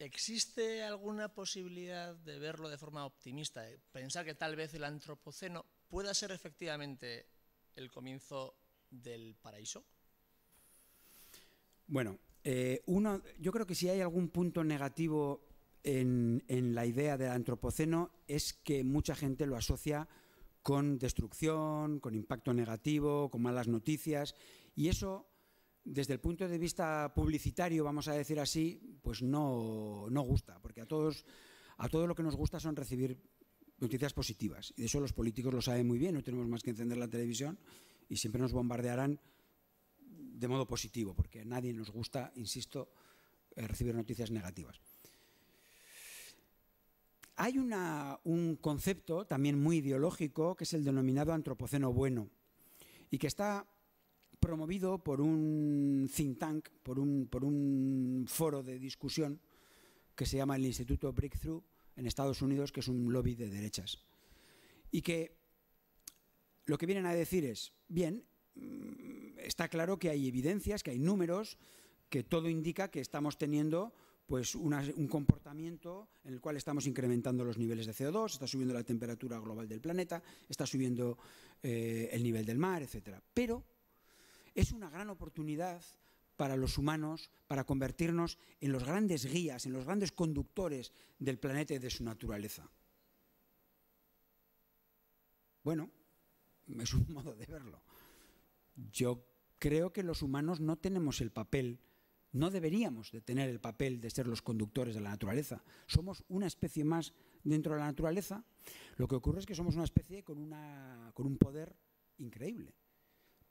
¿Existe alguna posibilidad de verlo de forma optimista, de eh, pensar que tal vez el antropoceno pueda ser efectivamente el comienzo del paraíso? Bueno, eh, uno, yo creo que si hay algún punto negativo en, en, la idea del antropoceno es que mucha gente lo asocia con destrucción, con impacto negativo, con malas noticias, y eso desde el punto de vista publicitario, vamos a decir así, pues no, gusta, porque a todos, a lo que nos gusta son recibir noticias positivas. Y de eso los políticos lo saben muy bien, no tenemos más que encender la televisión y siempre nos bombardearán de modo positivo, porque a nadie nos gusta, insisto, eh, recibir noticias negativas. Hay un concepto también muy ideológico que es el denominado antropoceno bueno y que está promovido por un think tank, por un, foro de discusión que se llama el Instituto Breakthrough en Estados Unidos, que es un lobby de derechas. Y que lo que vienen a decir es, bien, mm, está claro que hay evidencias, que hay números, que todo indica que estamos teniendo pues un comportamiento en el cual estamos incrementando los niveles de CO2, está subiendo la temperatura global del planeta, está subiendo eh, el nivel del mar, etcétera. Pero es una gran oportunidad para los humanos, para convertirnos en los grandes guías, en los grandes conductores del planeta y de su naturaleza. Bueno, es un modo de verlo. Yo creo que los humanos no tenemos el papel, no deberíamos de tener el papel de ser los conductores de la naturaleza. Somos una especie más dentro de la naturaleza. Lo que ocurre es que somos una especie con, con un poder increíble.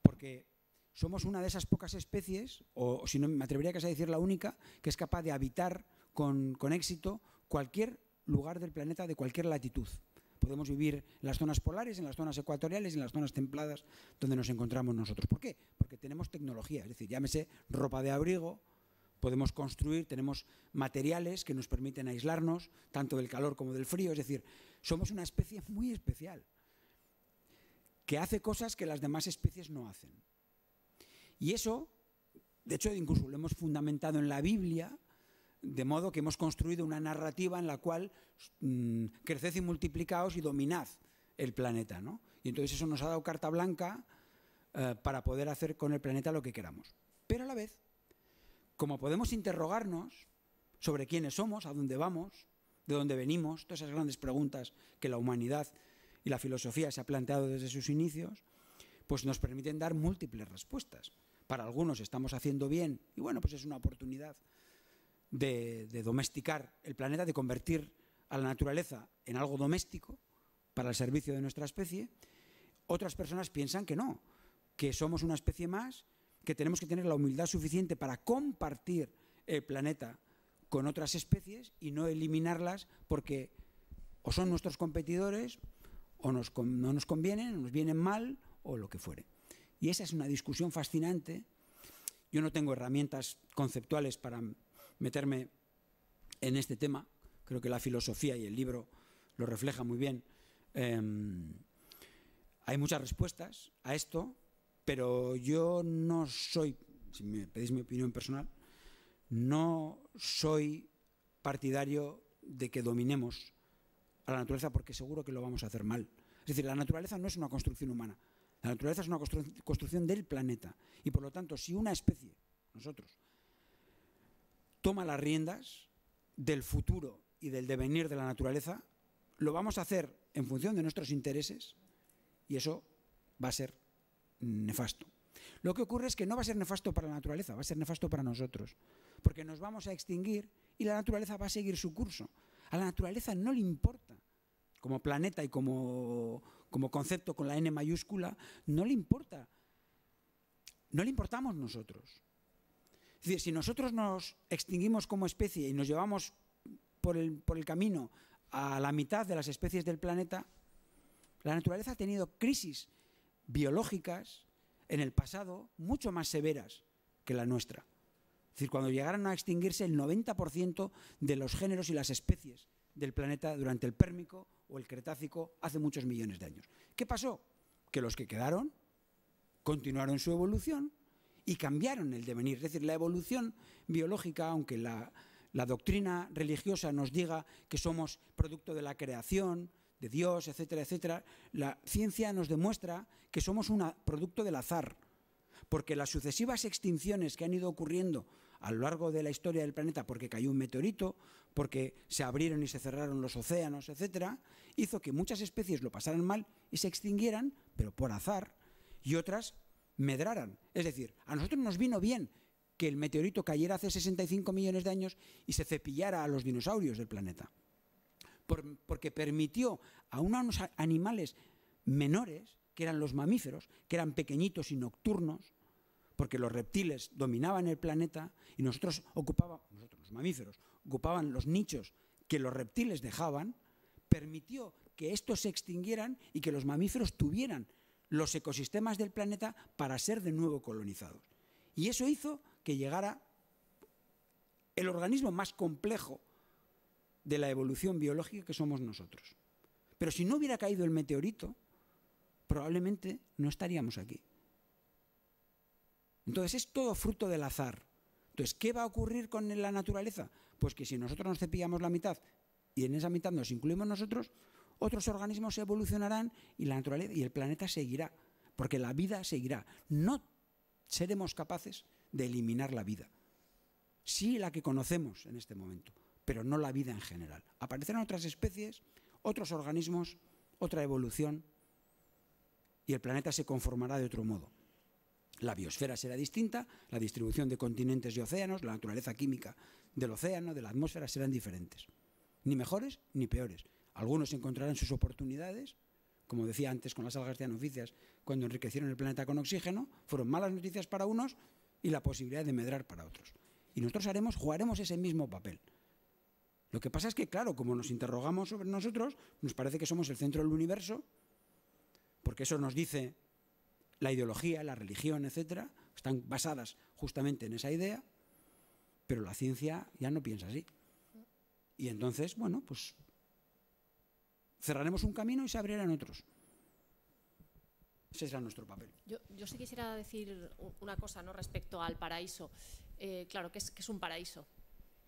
Porque somos una de esas pocas especies, o si no me atrevería a decir la única, que es capaz de habitar con, con éxito cualquier lugar del planeta de cualquier latitud. Podemos vivir en las zonas polares, en las zonas ecuatoriales, en las zonas templadas donde nos encontramos nosotros. ¿Por qué? Porque tenemos tecnología, es decir, llámese ropa de abrigo, podemos construir, tenemos materiales que nos permiten aislarnos tanto del calor como del frío, es decir, somos una especie muy especial que hace cosas que las demás especies no hacen. Y eso, de hecho, incluso lo hemos fundamentado en la Biblia, de modo que hemos construido una narrativa en la cual mm, creced y multiplicaos y dominad el planeta. ¿no? Y entonces eso nos ha dado carta blanca eh, para poder hacer con el planeta lo que queramos. Pero a la vez, como podemos interrogarnos sobre quiénes somos, a dónde vamos, de dónde venimos, todas esas grandes preguntas que la humanidad y la filosofía se ha planteado desde sus inicios, pues nos permiten dar múltiples respuestas para algunos estamos haciendo bien, y bueno, pues es una oportunidad de, domesticar el planeta, de convertir a la naturaleza en algo doméstico para el servicio de nuestra especie, otras personas piensan que no, que somos una especie más, que tenemos que tener la humildad suficiente para compartir el planeta con otras especies y no eliminarlas porque o son nuestros competidores o no nos convienen, nos vienen mal o lo que fuere. Y esa es una discusión fascinante. Yo no tengo herramientas conceptuales para meterme en este tema. Creo que la filosofía y el libro lo refleja muy bien. Em, hay muchas respuestas a esto, pero yo no soy, si me pedís mi opinión personal, no soy partidario de que dominemos a la naturaleza porque seguro que lo vamos a hacer mal. Es decir, la naturaleza no es una construcción humana. La naturaleza es una construcción del planeta. Y por lo tanto, si una especie, nosotros, toma las riendas del futuro y del devenir de la naturaleza, lo vamos a hacer en función de nuestros intereses y eso va a ser nefasto. Lo que ocurre es que no va a ser nefasto para la naturaleza, va a ser nefasto para nosotros, porque nos vamos a extinguir y la naturaleza va a seguir su curso. A la naturaleza no le importa, como planeta y como como concepto con la N mayúscula, no le importa. No le importamos nosotros. Es decir, si nosotros nos extinguimos como especie y nos llevamos por el, camino a la mitad de las especies del planeta, la naturaleza ha tenido crisis biológicas en el pasado mucho más severas que la nuestra. Es decir, cuando llegaron a extinguirse el 90% de los géneros y las especies del planeta durante el Pérmico o el Cretácico hace muchos millones de años. ¿Qué pasó? Que los que quedaron continuaron su evolución y cambiaron el devenir. Es decir, la evolución biológica, aunque la, doctrina religiosa nos diga que somos producto de la creación, de Dios, etcétera, etcétera, la ciencia nos demuestra que somos un producto del azar, porque las sucesivas extinciones que han ido ocurriendo a lo largo de la historia del planeta, porque cayó un meteorito, porque se abrieron y se cerraron los océanos, etcétera, hizo que muchas especies lo pasaran mal y se extinguieran, pero por azar, y otras medraran. Es decir, a nosotros nos vino bien que el meteorito cayera hace 65 millones de años y se cepillara a los dinosaurios del planeta. porque permitió a unos animales menores, que eran los mamíferos, que eran pequeñitos y nocturnos, porque los reptiles dominaban el planeta y nosotros ocupábamos, nosotros los mamíferos, ocupaban los nichos que los reptiles dejaban, permitió que estos se extinguieran y que los mamíferos tuvieran los ecosistemas del planeta para ser de nuevo colonizados. Y eso hizo que llegara el organismo más complejo de la evolución biológica que somos nosotros. Pero si no hubiera caído el meteorito, probablemente no estaríamos aquí. Entonces es todo fruto del azar. Entonces, ¿qué va a ocurrir con la naturaleza? pues que si nosotros nos cepillamos la mitad y en esa mitad nos incluimos nosotros, otros organismos evolucionarán y la naturaleza y el planeta seguirá, porque la vida seguirá. No seremos capaces de eliminar la vida. Sí la que conocemos en este momento, pero no la vida en general. Aparecerán otras especies, otros organismos, otra evolución y el planeta se conformará de otro modo. La biosfera será distinta, la distribución de continentes y océanos, la naturaleza química del océano, de la atmósfera, serán diferentes. Ni mejores ni peores. Algunos encontrarán sus oportunidades, como decía antes con las algas noticias cuando enriquecieron el planeta con oxígeno, fueron malas noticias para unos y la posibilidad de medrar para otros. Y nosotros haremos, jugaremos ese mismo papel. Lo que pasa es que, claro, como nos interrogamos sobre nosotros, nos parece que somos el centro del universo, porque eso nos dice la ideología, la religión, etcétera, están basadas justamente en esa idea, pero la ciencia ya no piensa así. Y entonces, bueno, pues cerraremos un camino y se abrirán otros. Ese será nuestro papel. Yo, sí quisiera decir una cosa ¿no? respecto al paraíso. Eh, claro, que es, que es un paraíso,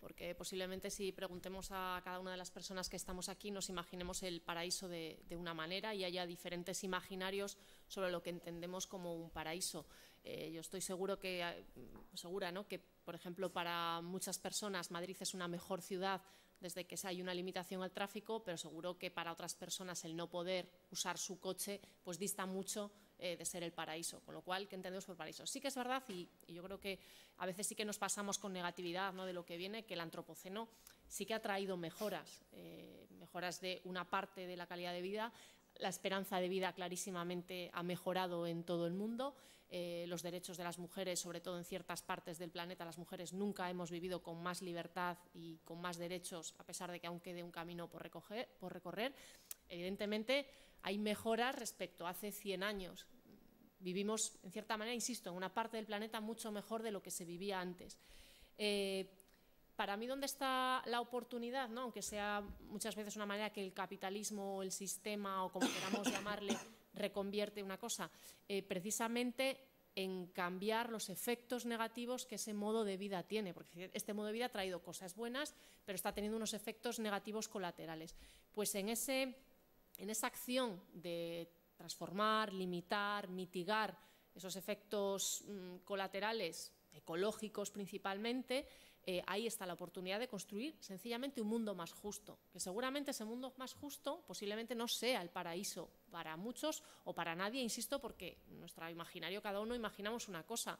porque posiblemente si preguntemos a cada una de las personas que estamos aquí nos imaginemos el paraíso de, de, una manera y haya diferentes imaginarios sobre lo que entendemos como un paraíso. Eh, yo estoy seguro que, eh, segura que, por ejemplo, para muchas personas Madrid es una mejor ciudad desde que hay una limitación al tráfico, pero seguro que para otras personas el no poder usar su coche pues dista mucho eh, de ser el paraíso. Con lo cual, ¿qué entendemos por paraíso? Sí que es verdad y, yo creo que a veces sí que nos pasamos con negatividad de lo que viene, que el antropoceno sí que ha traído mejoras, mejoras de una parte de la calidad de vida, la esperanza de vida clarísimamente ha mejorado en todo el mundo. Eh, los derechos de las mujeres, sobre todo en ciertas partes del planeta, las mujeres nunca hemos vivido con más libertad y con más derechos, a pesar de que aún quede un camino por, recorrer. Evidentemente, hay mejoras respecto a hace 100 años. Vivimos, en cierta manera, insisto, en una parte del planeta mucho mejor de lo que se vivía antes. Eh, para mí dónde está la oportunidad, ¿no? aunque sea muchas veces una manera que el capitalismo o el sistema o como queramos llamarle reconvierte una cosa, eh, precisamente en cambiar los efectos negativos que ese modo de vida tiene, porque este modo de vida ha traído cosas buenas, pero está teniendo unos efectos negativos colaterales. Pues en, ese, en esa acción de transformar, limitar, mitigar esos efectos mm, colaterales, ecológicos principalmente, eh, ahí está la oportunidad de construir sencillamente un mundo más justo, que seguramente ese mundo más justo posiblemente no sea el paraíso para muchos o para nadie, insisto, porque en nuestro imaginario cada uno imaginamos una cosa.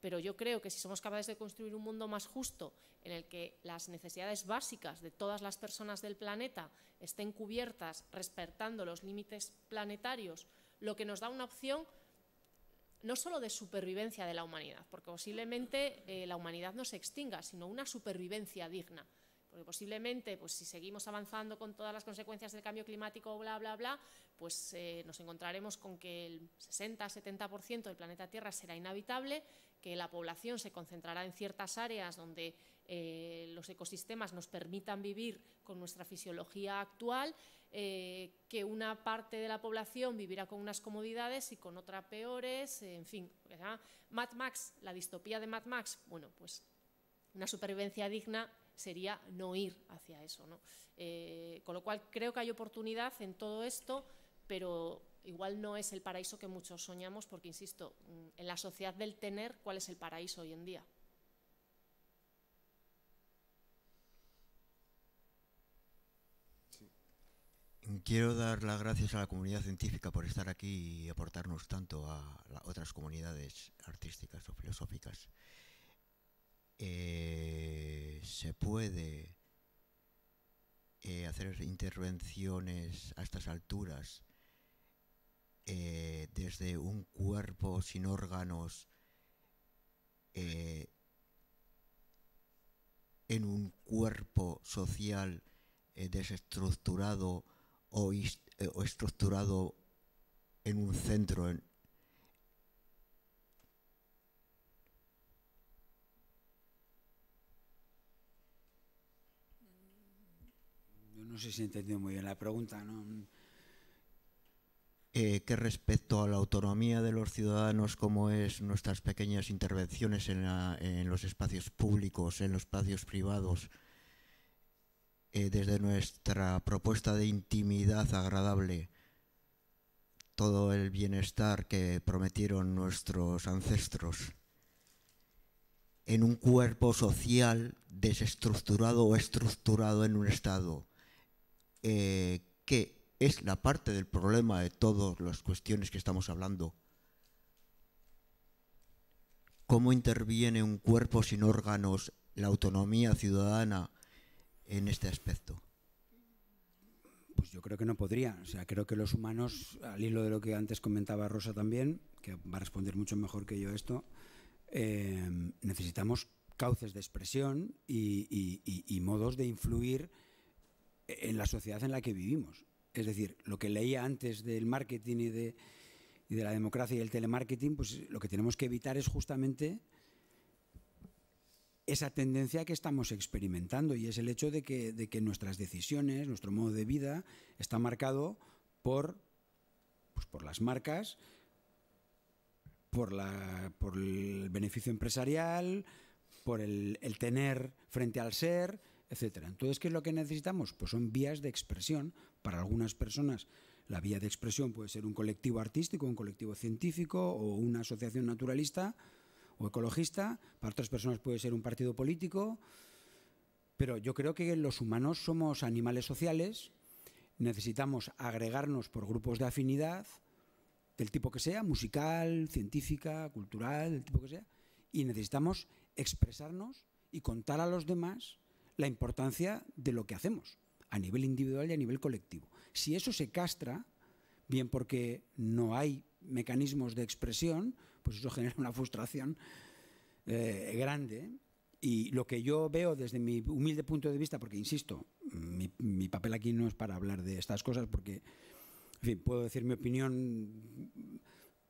Pero yo creo que si somos capaces de construir un mundo más justo, en el que las necesidades básicas de todas las personas del planeta estén cubiertas, respetando los límites planetarios, lo que nos da una opción no solo de supervivencia de la humanidad, porque posiblemente eh, la humanidad no se extinga, sino una supervivencia digna. Porque posiblemente, pues si seguimos avanzando con todas las consecuencias del cambio climático, bla, bla, bla, pues eh, nos encontraremos con que el 60-70% del planeta Tierra será inhabitable, que la población se concentrará en ciertas áreas donde eh, los ecosistemas nos permitan vivir con nuestra fisiología actual eh, que una parte de la población vivirá con unas comodidades y con otra peores, en fin. Ah, Mad Max, la distopía de Mad Max, bueno, pues una supervivencia digna sería no ir hacia eso. ¿no? Eh, con lo cual creo que hay oportunidad en todo esto, pero igual no es el paraíso que muchos soñamos, porque, insisto, en la sociedad del tener, ¿cuál es el paraíso hoy en día? Quiero dar las gracias a la comunidad científica por estar aquí y aportarnos tanto a otras comunidades artísticas o filosóficas. Eh, se puede eh, hacer intervenciones a estas alturas eh, desde un cuerpo sin órganos en un cuerpo social desestructurado o, eh, estructurado en un centro no sé si he entendido muy bien la pregunta. ¿no? Eh, que respecto a la autonomía de los ciudadanos, cómo es nuestras pequeñas intervenciones en los espacios públicos, en los espacios privados, eh, desde nuestra propuesta de intimidad agradable todo el bienestar que prometieron nuestros ancestros en un cuerpo social desestructurado o estructurado en un Estado, eh, que es la parte del problema de todas las cuestiones que estamos hablando. ¿Cómo interviene un cuerpo sin órganos, la autonomía ciudadana en este aspecto? Pues yo creo que no podría. O sea, creo que los humanos, al hilo de lo que antes comentaba Rosa también, que va a responder mucho mejor que yo esto, eh, necesitamos cauces de expresión y, modos de influir en la sociedad en la que vivimos. Es decir, lo que leía antes del marketing y de, de la democracia y el telemarketing, pues lo que tenemos que evitar es justamente esa tendencia que estamos experimentando y es el hecho de que, nuestras decisiones, nuestro modo de vida está marcado por, pues, por las marcas, por, el beneficio empresarial, por el, el tener frente al ser, etc. Entonces, ¿qué es lo que necesitamos? Pues son vías de expresión. Para algunas personas, la vía de expresión puede ser un colectivo artístico, un colectivo científico o una asociación naturalista o ecologista, para otras personas puede ser un partido político, pero yo creo que los humanos somos animales sociales, necesitamos agregarnos por grupos de afinidad, del tipo que sea, musical, científica, cultural, del tipo que sea, y necesitamos expresarnos y contar a los demás la importancia de lo que hacemos a nivel individual y a nivel colectivo. Si eso se castra, bien porque no hay mecanismos de expresión, pues eso genera una frustración eh, grande. Y lo que yo veo desde mi humilde punto de vista, porque insisto, mi, papel aquí no es para hablar de estas cosas, porque, puedo decir mi opinión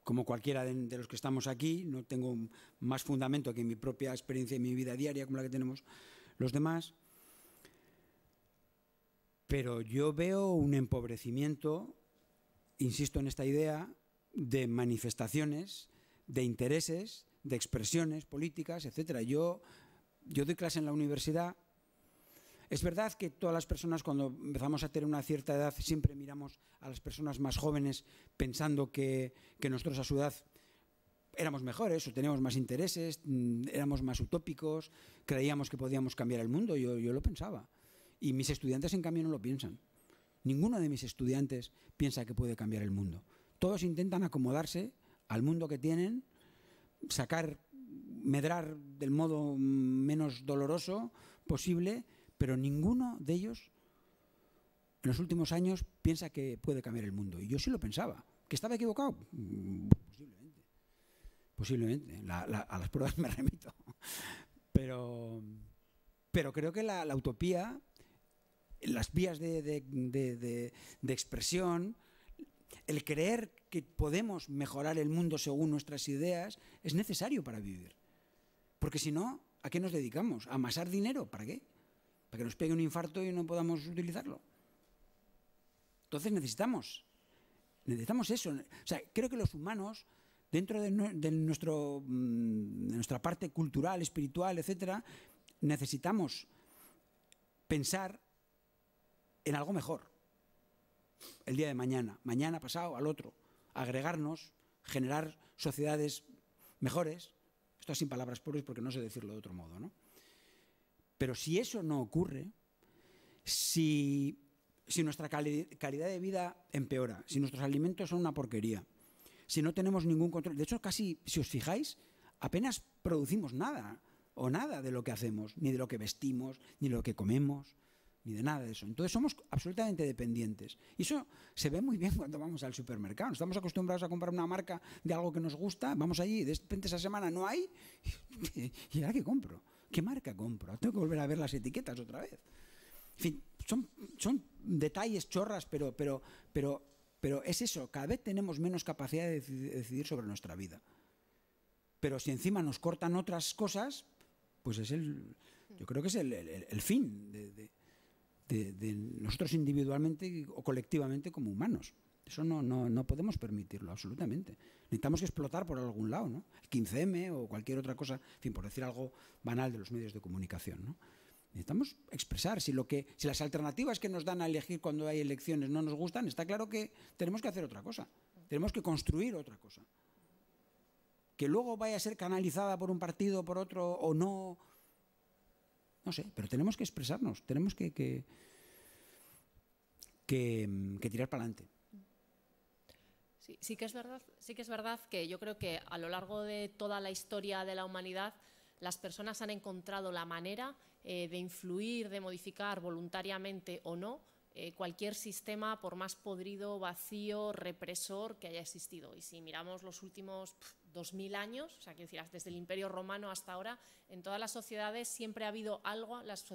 como cualquiera de, de, los que estamos aquí, no tengo más fundamento que mi propia experiencia y mi vida diaria como la que tenemos los demás. Pero yo veo un empobrecimiento, insisto en esta idea, de manifestaciones de intereses, de expresiones políticas, etcétera. Yo, yo doy clase en la universidad. Es verdad que todas las personas cuando empezamos a tener una cierta edad siempre miramos a las personas más jóvenes pensando que, que nosotros a su edad éramos mejores o teníamos más intereses, mm, éramos más utópicos, creíamos que podíamos cambiar el mundo, yo, yo lo pensaba. Y mis estudiantes en cambio no lo piensan. Ninguno de mis estudiantes piensa que puede cambiar el mundo. Todos intentan acomodarse al mundo que tienen, sacar, medrar del modo menos doloroso posible, pero ninguno de ellos en los últimos años piensa que puede cambiar el mundo. Y yo sí lo pensaba. ¿Que estaba equivocado? Posiblemente. Posiblemente. a las pruebas me remito. Pero, pero creo que la, utopía, las vías de expresión, el creer que podemos mejorar el mundo según nuestras ideas es necesario para vivir. Porque si no, ¿a qué nos dedicamos? ¿A amasar dinero? ¿Para qué? ¿Para que nos pegue un infarto y no podamos utilizarlo? Entonces necesitamos, necesitamos eso. O sea, creo que los humanos, dentro de, mm, de nuestra parte cultural, espiritual, etcétera, necesitamos pensar en algo mejor el día de mañana, mañana pasado al otro, agregarnos, generar sociedades mejores. Esto sin palabras puras porque no sé decirlo de otro modo, Pero si eso no ocurre, si, nuestra calidad de vida empeora, si nuestros alimentos son una porquería, si no tenemos ningún control, de hecho casi, si os fijáis, apenas producimos nada o nada de lo que hacemos, ni de lo que vestimos, ni de lo que comemos ni de nada de eso. Entonces somos absolutamente dependientes. Y eso se ve muy bien cuando vamos al supermercado. Estamos acostumbrados a comprar una marca de algo que nos gusta, vamos allí, y de repente esa semana no hay, ¿y ahora qué compro? ¿Qué marca compro? Tengo que volver a ver las etiquetas otra vez. En fin, son, son detalles chorras, pero, pero, pero, pero es eso, cada vez tenemos menos capacidad de decidir sobre nuestra vida. Pero si encima nos cortan otras cosas, pues es el, yo creo que es el, fin de de, nosotros individualmente o colectivamente como humanos. Eso no, no, no, podemos permitirlo, absolutamente. Necesitamos explotar por algún lado, ¿no? El 15M o cualquier otra cosa, fin, por decir algo banal de los medios de comunicación, ¿no? Necesitamos expresar. Si, lo que, si las alternativas que nos dan a elegir cuando hay elecciones no nos gustan, está claro que tenemos que hacer otra cosa. Tenemos que construir otra cosa. Que luego vaya a ser canalizada por un partido, por otro, o no, no sé, pero tenemos que expresarnos, tenemos que, que, tirar para adelante. Sí, que es verdad, sí que es verdad que yo creo que a lo largo de toda la historia de la humanidad las personas han encontrado la manera eh, de influir, de modificar voluntariamente o no eh, cualquier sistema, por más podrido, vacío, represor que haya existido. Y si miramos los últimos dos 2000 años, o sea, decir, desde el Imperio Romano hasta ahora, en todas las sociedades siempre ha habido algo, las,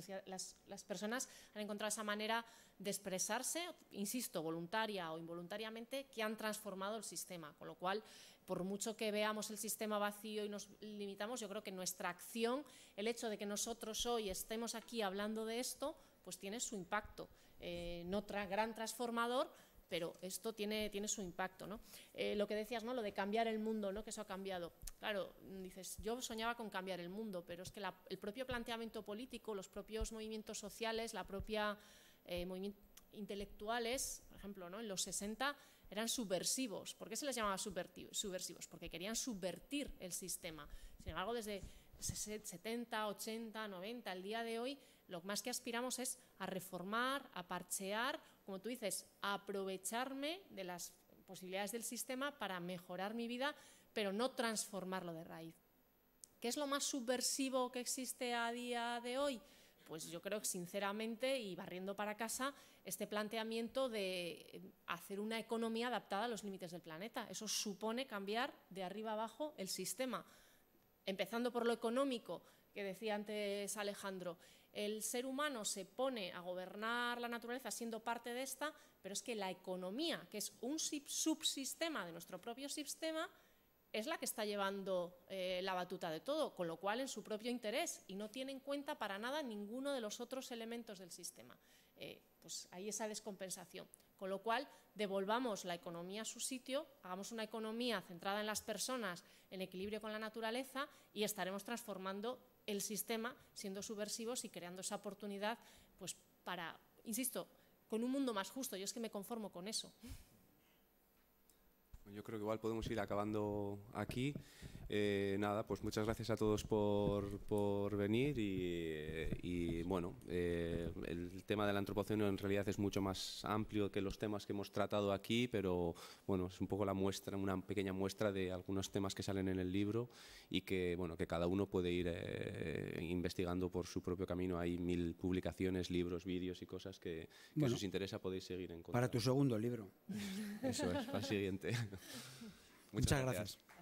las personas han encontrado esa manera de expresarse, insisto, voluntaria o involuntariamente, que han transformado el sistema. Con lo cual, por mucho que veamos el sistema vacío y nos limitamos, yo creo que nuestra acción, el hecho de que nosotros hoy estemos aquí hablando de esto, pues tiene su impacto. Eh, no gran transformador, pero esto tiene, tiene su impacto. Eh, lo que decías, ¿no? lo de cambiar el mundo, ¿no? que eso ha cambiado. Claro, dices, yo soñaba con cambiar el mundo, pero es que el propio planteamiento político, los propios movimientos sociales, la propia eh, intelectuales, por ejemplo, ¿no? en los 60 eran subversivos. ¿Por qué se les llamaba subversivos? Porque querían subvertir el sistema. Sin embargo, desde 70, 80, 90, el día de hoy, lo más que aspiramos es a reformar, a parchear, como tú dices, a aprovecharme de las posibilidades del sistema para mejorar mi vida, pero no transformarlo de raíz. ¿Qué es lo más subversivo que existe a día de hoy? Pues yo creo que sinceramente y barriendo para casa este planteamiento de hacer una economía adaptada a los límites del planeta. Eso supone cambiar de arriba abajo el sistema, empezando por lo económico que decía antes Alejandro el ser humano se pone a gobernar la naturaleza siendo parte de esta, pero es que la economía, que es un subsistema de nuestro propio sistema, es la que está llevando eh, la batuta de todo, con lo cual en su propio interés y no tiene en cuenta para nada ninguno de los otros elementos del sistema. Eh, pues hay esa descompensación. Con lo cual, devolvamos la economía a su sitio, hagamos una economía centrada en las personas, en equilibrio con la naturaleza y estaremos transformando el sistema siendo subversivos y creando esa oportunidad pues, para, insisto, con un mundo más justo. Yo es que me conformo con eso. Yo creo que igual podemos ir acabando aquí. Eh, nada, pues muchas gracias a todos por, por venir y, bueno, eh, el tema del antropoceno en realidad es mucho más amplio que los temas que hemos tratado aquí, pero bueno, es un poco la muestra, una pequeña muestra de algunos temas que salen en el libro y que bueno, que cada uno puede ir eh, investigando por su propio camino. Hay mil publicaciones, libros, vídeos y cosas que, que si os interesa podéis seguir en Para tu segundo libro. Eso es, para el siguiente. muchas, gracias.